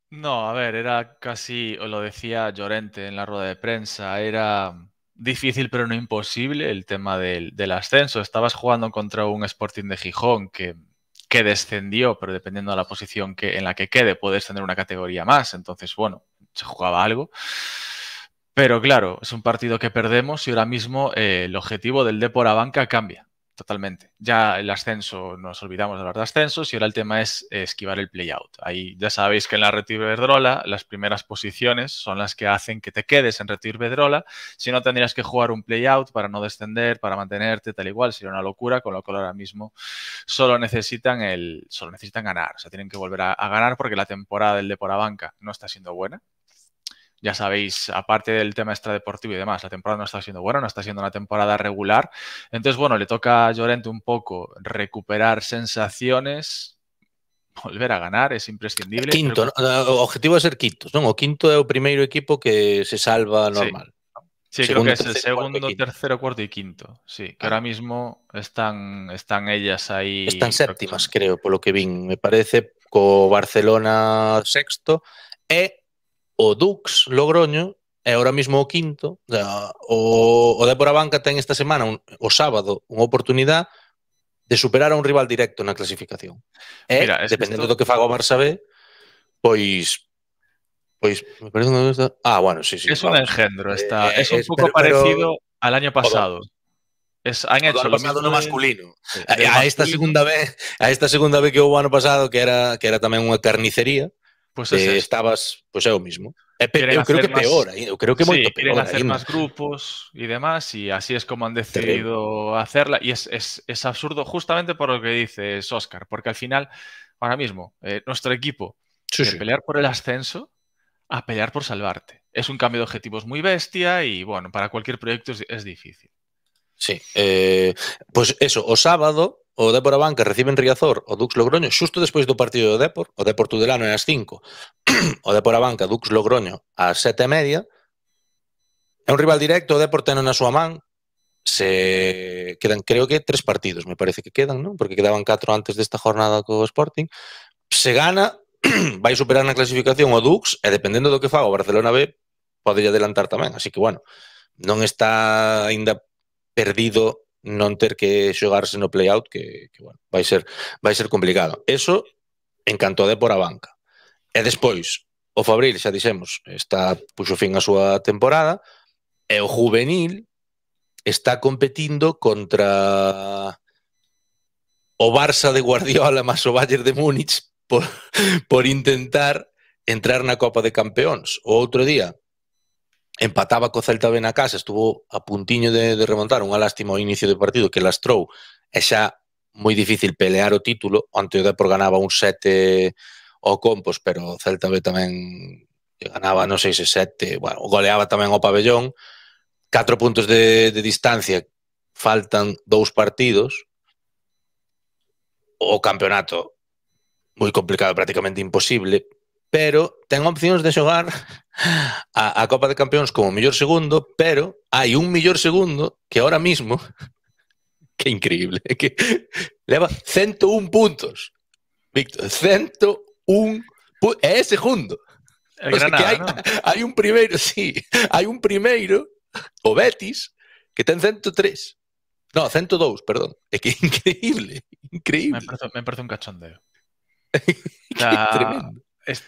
No, a ver, era casi, lo decía Llorente en la rueda de prensa, era difícil pero no imposible el tema del, del ascenso. Estabas jugando contra un Sporting de Gijón que, que descendió, pero dependiendo de la posición que, en la que quede, puedes tener una categoría más. Entonces, bueno, se jugaba algo. Pero claro, es un partido que perdemos y ahora mismo eh, el objetivo del Depor a cambia totalmente. Ya el ascenso, nos olvidamos de hablar de ascenso, y ahora el tema es esquivar el playout. Ahí ya sabéis que en la Retirvedrola las primeras posiciones son las que hacen que te quedes en Retirvedrola. Si no, tendrías que jugar un playout para no descender, para mantenerte, tal igual. Sería una locura, con lo cual ahora mismo solo necesitan, el, solo necesitan ganar. O sea, tienen que volver a, ganar porque la temporada del banca no está siendo buena ya sabéis, aparte del tema extradeportivo y demás, la temporada no está siendo buena, no está siendo una temporada regular. Entonces, bueno, le toca a Llorente un poco recuperar sensaciones, volver a ganar es imprescindible. Quinto, objetivo es ser quinto, ¿no? quinto o primer equipo que se salva normal. Sí, creo que es el segundo, tercero, cuarto y quinto. Sí, que ahora mismo están, están ellas ahí. Están séptimas, creo, por lo que vi. Me parece, con Barcelona sexto e o Dux Logroño é ahora mismo o quinto, o, o, o Débora Banca ten esta semana, un, o sábado, unha oportunidade de superar a un rival directo na clasificación. E, Mira, es dependendo esto... do que faga o Barça B, pois pois me parece unha cosa... Ah, bueno, sí, sí. Es un engendro, está eh, es un pouco parecido pero... al año pasado. Todo. Es, han hecho lo pasado no masculino. De, a, a esta segunda vez, a esta segunda vez que hubo ano pasado que era que era tamén unha carnicería, Pues estabas, pues eh, yo mismo. Pero eh, creo que peor, creo que sí, hacer más grupos y demás y así es como han decidido hacerla y es, absurdo justamente por lo que dices, Oscar, porque al final, ahora mismo, eh, nuestro equipo, de pelear por el ascenso a pelear por salvarte. Es un cambio de objetivos muy bestia y bueno, para cualquier proyecto es, difícil. Sí, pues eso, o sábado o Depor Banca recibe en Riazor o Dux Logroño xusto despois do partido do Depor, o Depor Tudelano é as 5, o Débora Banca Dux Logroño a 7 e media, é un rival directo, o Depor teno na súa man, se quedan, creo que tres partidos, me parece que quedan, non? porque quedaban catro antes desta jornada co Sporting, se gana, vai superar na clasificación o Dux, e dependendo do que faga o Barcelona B, pode adelantar tamén, así que bueno, non está aínda perdido non ter que xogarse no playout que, que bueno, vai ser vai ser complicado. Eso en canto a por a banca. E despois, o Fabril, xa dixemos, está puxo fin a súa temporada e o juvenil está competindo contra o Barça de Guardiola máis o Bayern de Múnich por, por intentar entrar na Copa de Campeóns. O outro día, empataba co Celta ben a casa, estuvo a puntiño de, de remontar, unha lástima ao inicio do partido que lastrou, e xa moi difícil pelear o título, onte o Depor ganaba un 7 ao Compos, pero o Celta B tamén ganaba, non sei se 7, bueno, goleaba tamén o Pabellón, 4 puntos de, de distancia, faltan dous partidos, o campeonato moi complicado, prácticamente imposible, pero tengo opciones de llegar a, Copa de Campeones como mellor segundo, pero hay un millón segundo que ahora mismo ¡Qué increíble, que va 101 puntos. Víctor, 101 puntos. ¡Es segundo. hay un primero, sí, Hay un primero o Betis, que en 103. No, 102, perdón. es que increíble, increíble. Me parece, me un cachondeo. ¡Qué tremendo.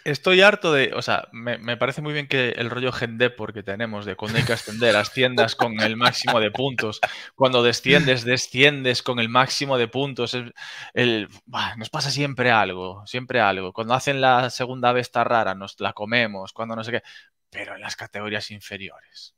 Estoy harto de, o sea, me, me, parece muy bien que el rollo Gendepor porque tenemos de cuando hay que ascender, asciendas con el máximo de puntos, cuando desciendes, desciendes con el máximo de puntos, nos pasa siempre algo, siempre algo, cuando hacen la segunda vez está rara, nos la comemos, cuando no sé qué, pero en las categorías inferiores,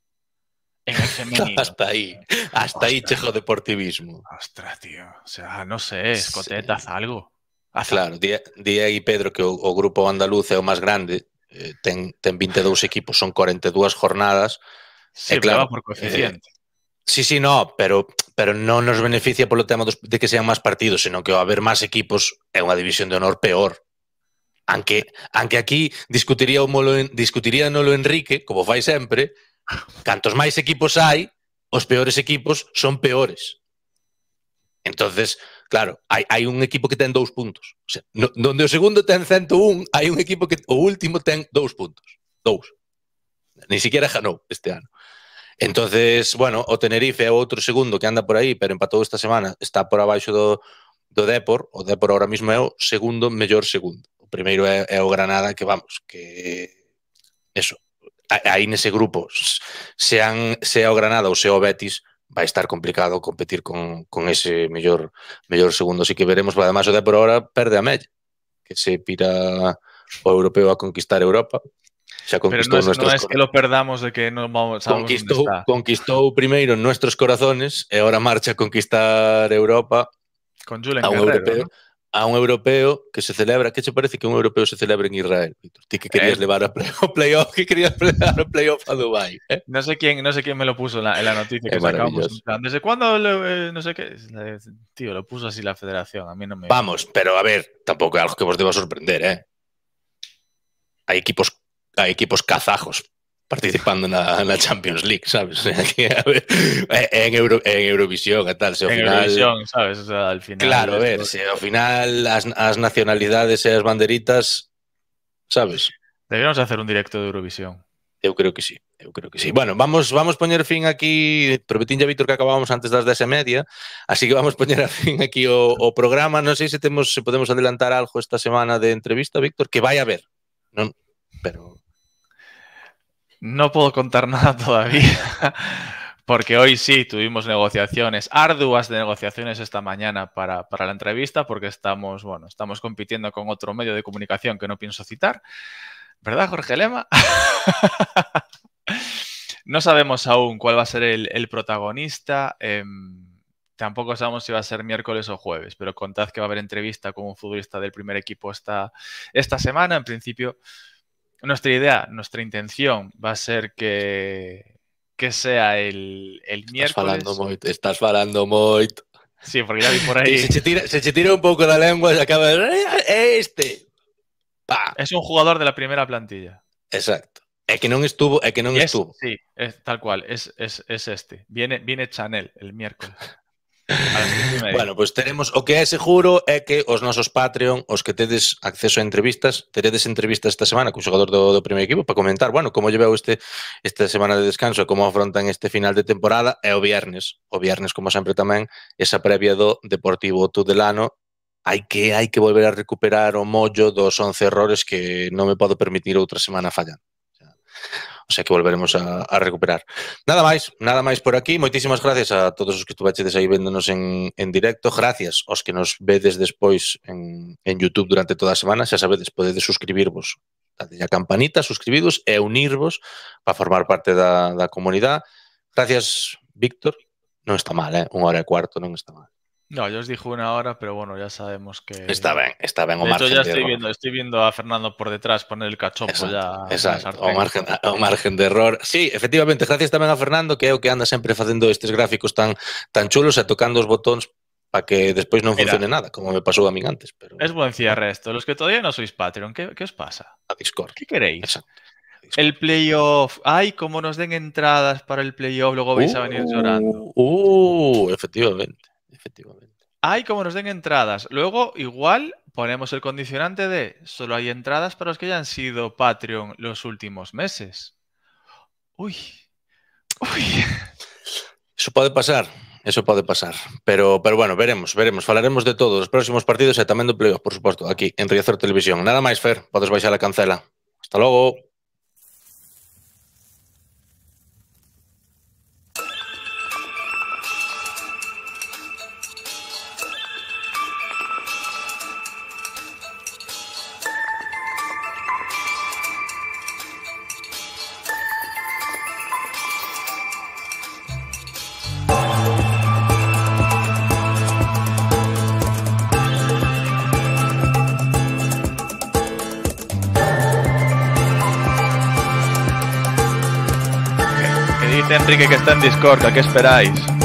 en el Hasta ahí, hasta ahí chejo deportivismo. Ostras, tío, o sea, no sé, escotetas, algo. A claro, Diego e Pedro, que o, o grupo andaluz é o máis grande, eh, ten, ten 22 equipos, son 42 jornadas. Sí, e claro, por coeficiente. Eh, sí, sí, no, pero pero non nos beneficia polo tema dos, de que sean máis partidos, senón que ao haber máis equipos é unha división de honor peor. Anque, anque aquí discutiría o molo, discutiría nolo Enrique, como fai sempre, cantos máis equipos hai, os peores equipos son peores. Entonces, claro, hai, hai un equipo que ten dous puntos. O sea, no, donde o segundo ten 101, hai un equipo que o último ten dous puntos. Dous. Ni siquiera ganou este ano. Entonces, bueno, o Tenerife é outro segundo que anda por aí, pero empatou esta semana, está por abaixo do, do Depor, o Depor ahora mismo é o segundo mellor segundo. O primeiro é, é o Granada, que vamos, que eso, aí nese grupo, sean, sea o Granada ou sea o Betis, vai estar complicado competir con, con ese mellor mellor segundo, así que veremos, pero además o de por ahora perde a Mella, que se pira o europeo a conquistar Europa. Xa conquistou Pero no es, nuestros no es que lo perdamos de que non vamos conquistou, está. conquistou primeiro nuestros corazones e agora marcha a conquistar Europa con Julen Guerrero, europeo, ¿no? a un europeo que se celebra. ¿Qué te parece que un europeo se celebre en Israel? ¿Tú eh. que querías llevar a playoff? ¿Qué querías llevar a playoff a Dubai ¿eh? No, sé quién, no sé quién me lo puso en la, noticia que sacamos. ¿Desde cuándo? Eh, no sé qué. Tío, lo puso así la federación. A mí no Vamos, pero a ver, tampoco es algo que os deba sorprender, ¿eh? Hay equipos, hay equipos kazajos participando en la, Champions League, ¿sabes? en, Eurovisión, ¿qué tal? en final, Eurovisión, ¿sabes? Claro, a ver, si al final las, nacionalidades y las banderitas, ¿sabes? Deberíamos hacer un directo de Eurovisión. Yo creo que sí, yo creo que sí. Bueno, vamos vamos poner fin aquí, Prometí ya Víctor que acabábamos antes las 10 esa media, así que vamos poner a fin aquí o, programa, No sé si podemos adelantar algo esta semana de entrevista, Víctor, que vaya a ver. No, pero no puedo contar nada todavía, porque hoy sí tuvimos negociaciones, arduas de negociaciones esta mañana para, la entrevista, porque estamos, bueno, estamos compitiendo con otro medio de comunicación que no pienso citar. ¿Verdad, Jorge Lema? no sabemos aún cuál va a ser el, protagonista. Em, tampoco sabemos si va a ser miércoles o jueves, pero contad que va a haber entrevista con un futbolista del primer equipo esta semana. En principio, nuestra idea, nuestra intención va a ser que, que sea el, el miércoles. Estás falando, muy. Estás falando, Sí, porque ya vi por ahí. se, tira, tira un poco la lengua y se acaba de. Eh, eh, ¡Este! Es un jugador de la primera plantilla. Exacto. Es que no estuvo. que no estuvo. Sí, es, tal cual. Es, es este. Viene, viene Chanel el miércoles. bueno, pues teremos o que é seguro é que os nosos Patreon, os que tedes acceso a entrevistas, teredes entrevistas esta semana co xogador do, do primeiro equipo para comentar, bueno, como lle veu este esta semana de descanso, como afrontan este final de temporada e o viernes, o viernes como sempre tamén esa previa do Deportivo Tudelano hai que hai que volver a recuperar o mollo dos 11 errores que non me podo permitir outra semana fallando. O sea que volveremos a, a recuperar. Nada máis, nada máis por aquí. Moitísimas gracias a todos os que estuvachedes aí véndonos en, en directo. Gracias aos que nos vedes despois en, en YouTube durante toda a semana. Xa sabedes, podedes suscribirvos dade a campanita, suscribidos e unirvos para formar parte da, da comunidade. Gracias, Víctor. Non está mal, eh? Unha hora e cuarto non está mal. No, yo os dije una hora, pero bueno, ya sabemos que. Está bien, está bien. de hecho, ya estoy viendo, estoy viendo, a Fernando por detrás poner el cachopo ya. Exacto, o margen, de error. Sí, efectivamente, gracias también a Fernando, que es que anda siempre haciendo estos gráficos tan, tan chulos sea, tocando los botones para que después no funcione nada, como me pasó a mí antes. Es buen cierre esto. Los que todavía no sois Patreon, ¿qué, os pasa? A Discord. ¿Qué queréis? El playoff. Ay, como nos den entradas para el playoff, luego vais a venir llorando. Uh, uh efectivamente efectivamente. Hay como nos den entradas. Luego, igual, ponemos el condicionante de solo hay entradas para los que ya han sido Patreon los últimos meses. Uy. Uy. Eso puede pasar. Eso puede pasar. Pero, pero bueno, veremos, veremos. Falaremos de todos los próximos partidos Y eh, también de por supuesto, aquí, en Riazor Televisión. Nada más, Fer, podes vais a la cancela. Hasta luego Enrique que está en Discord, ¿a qué esperáis?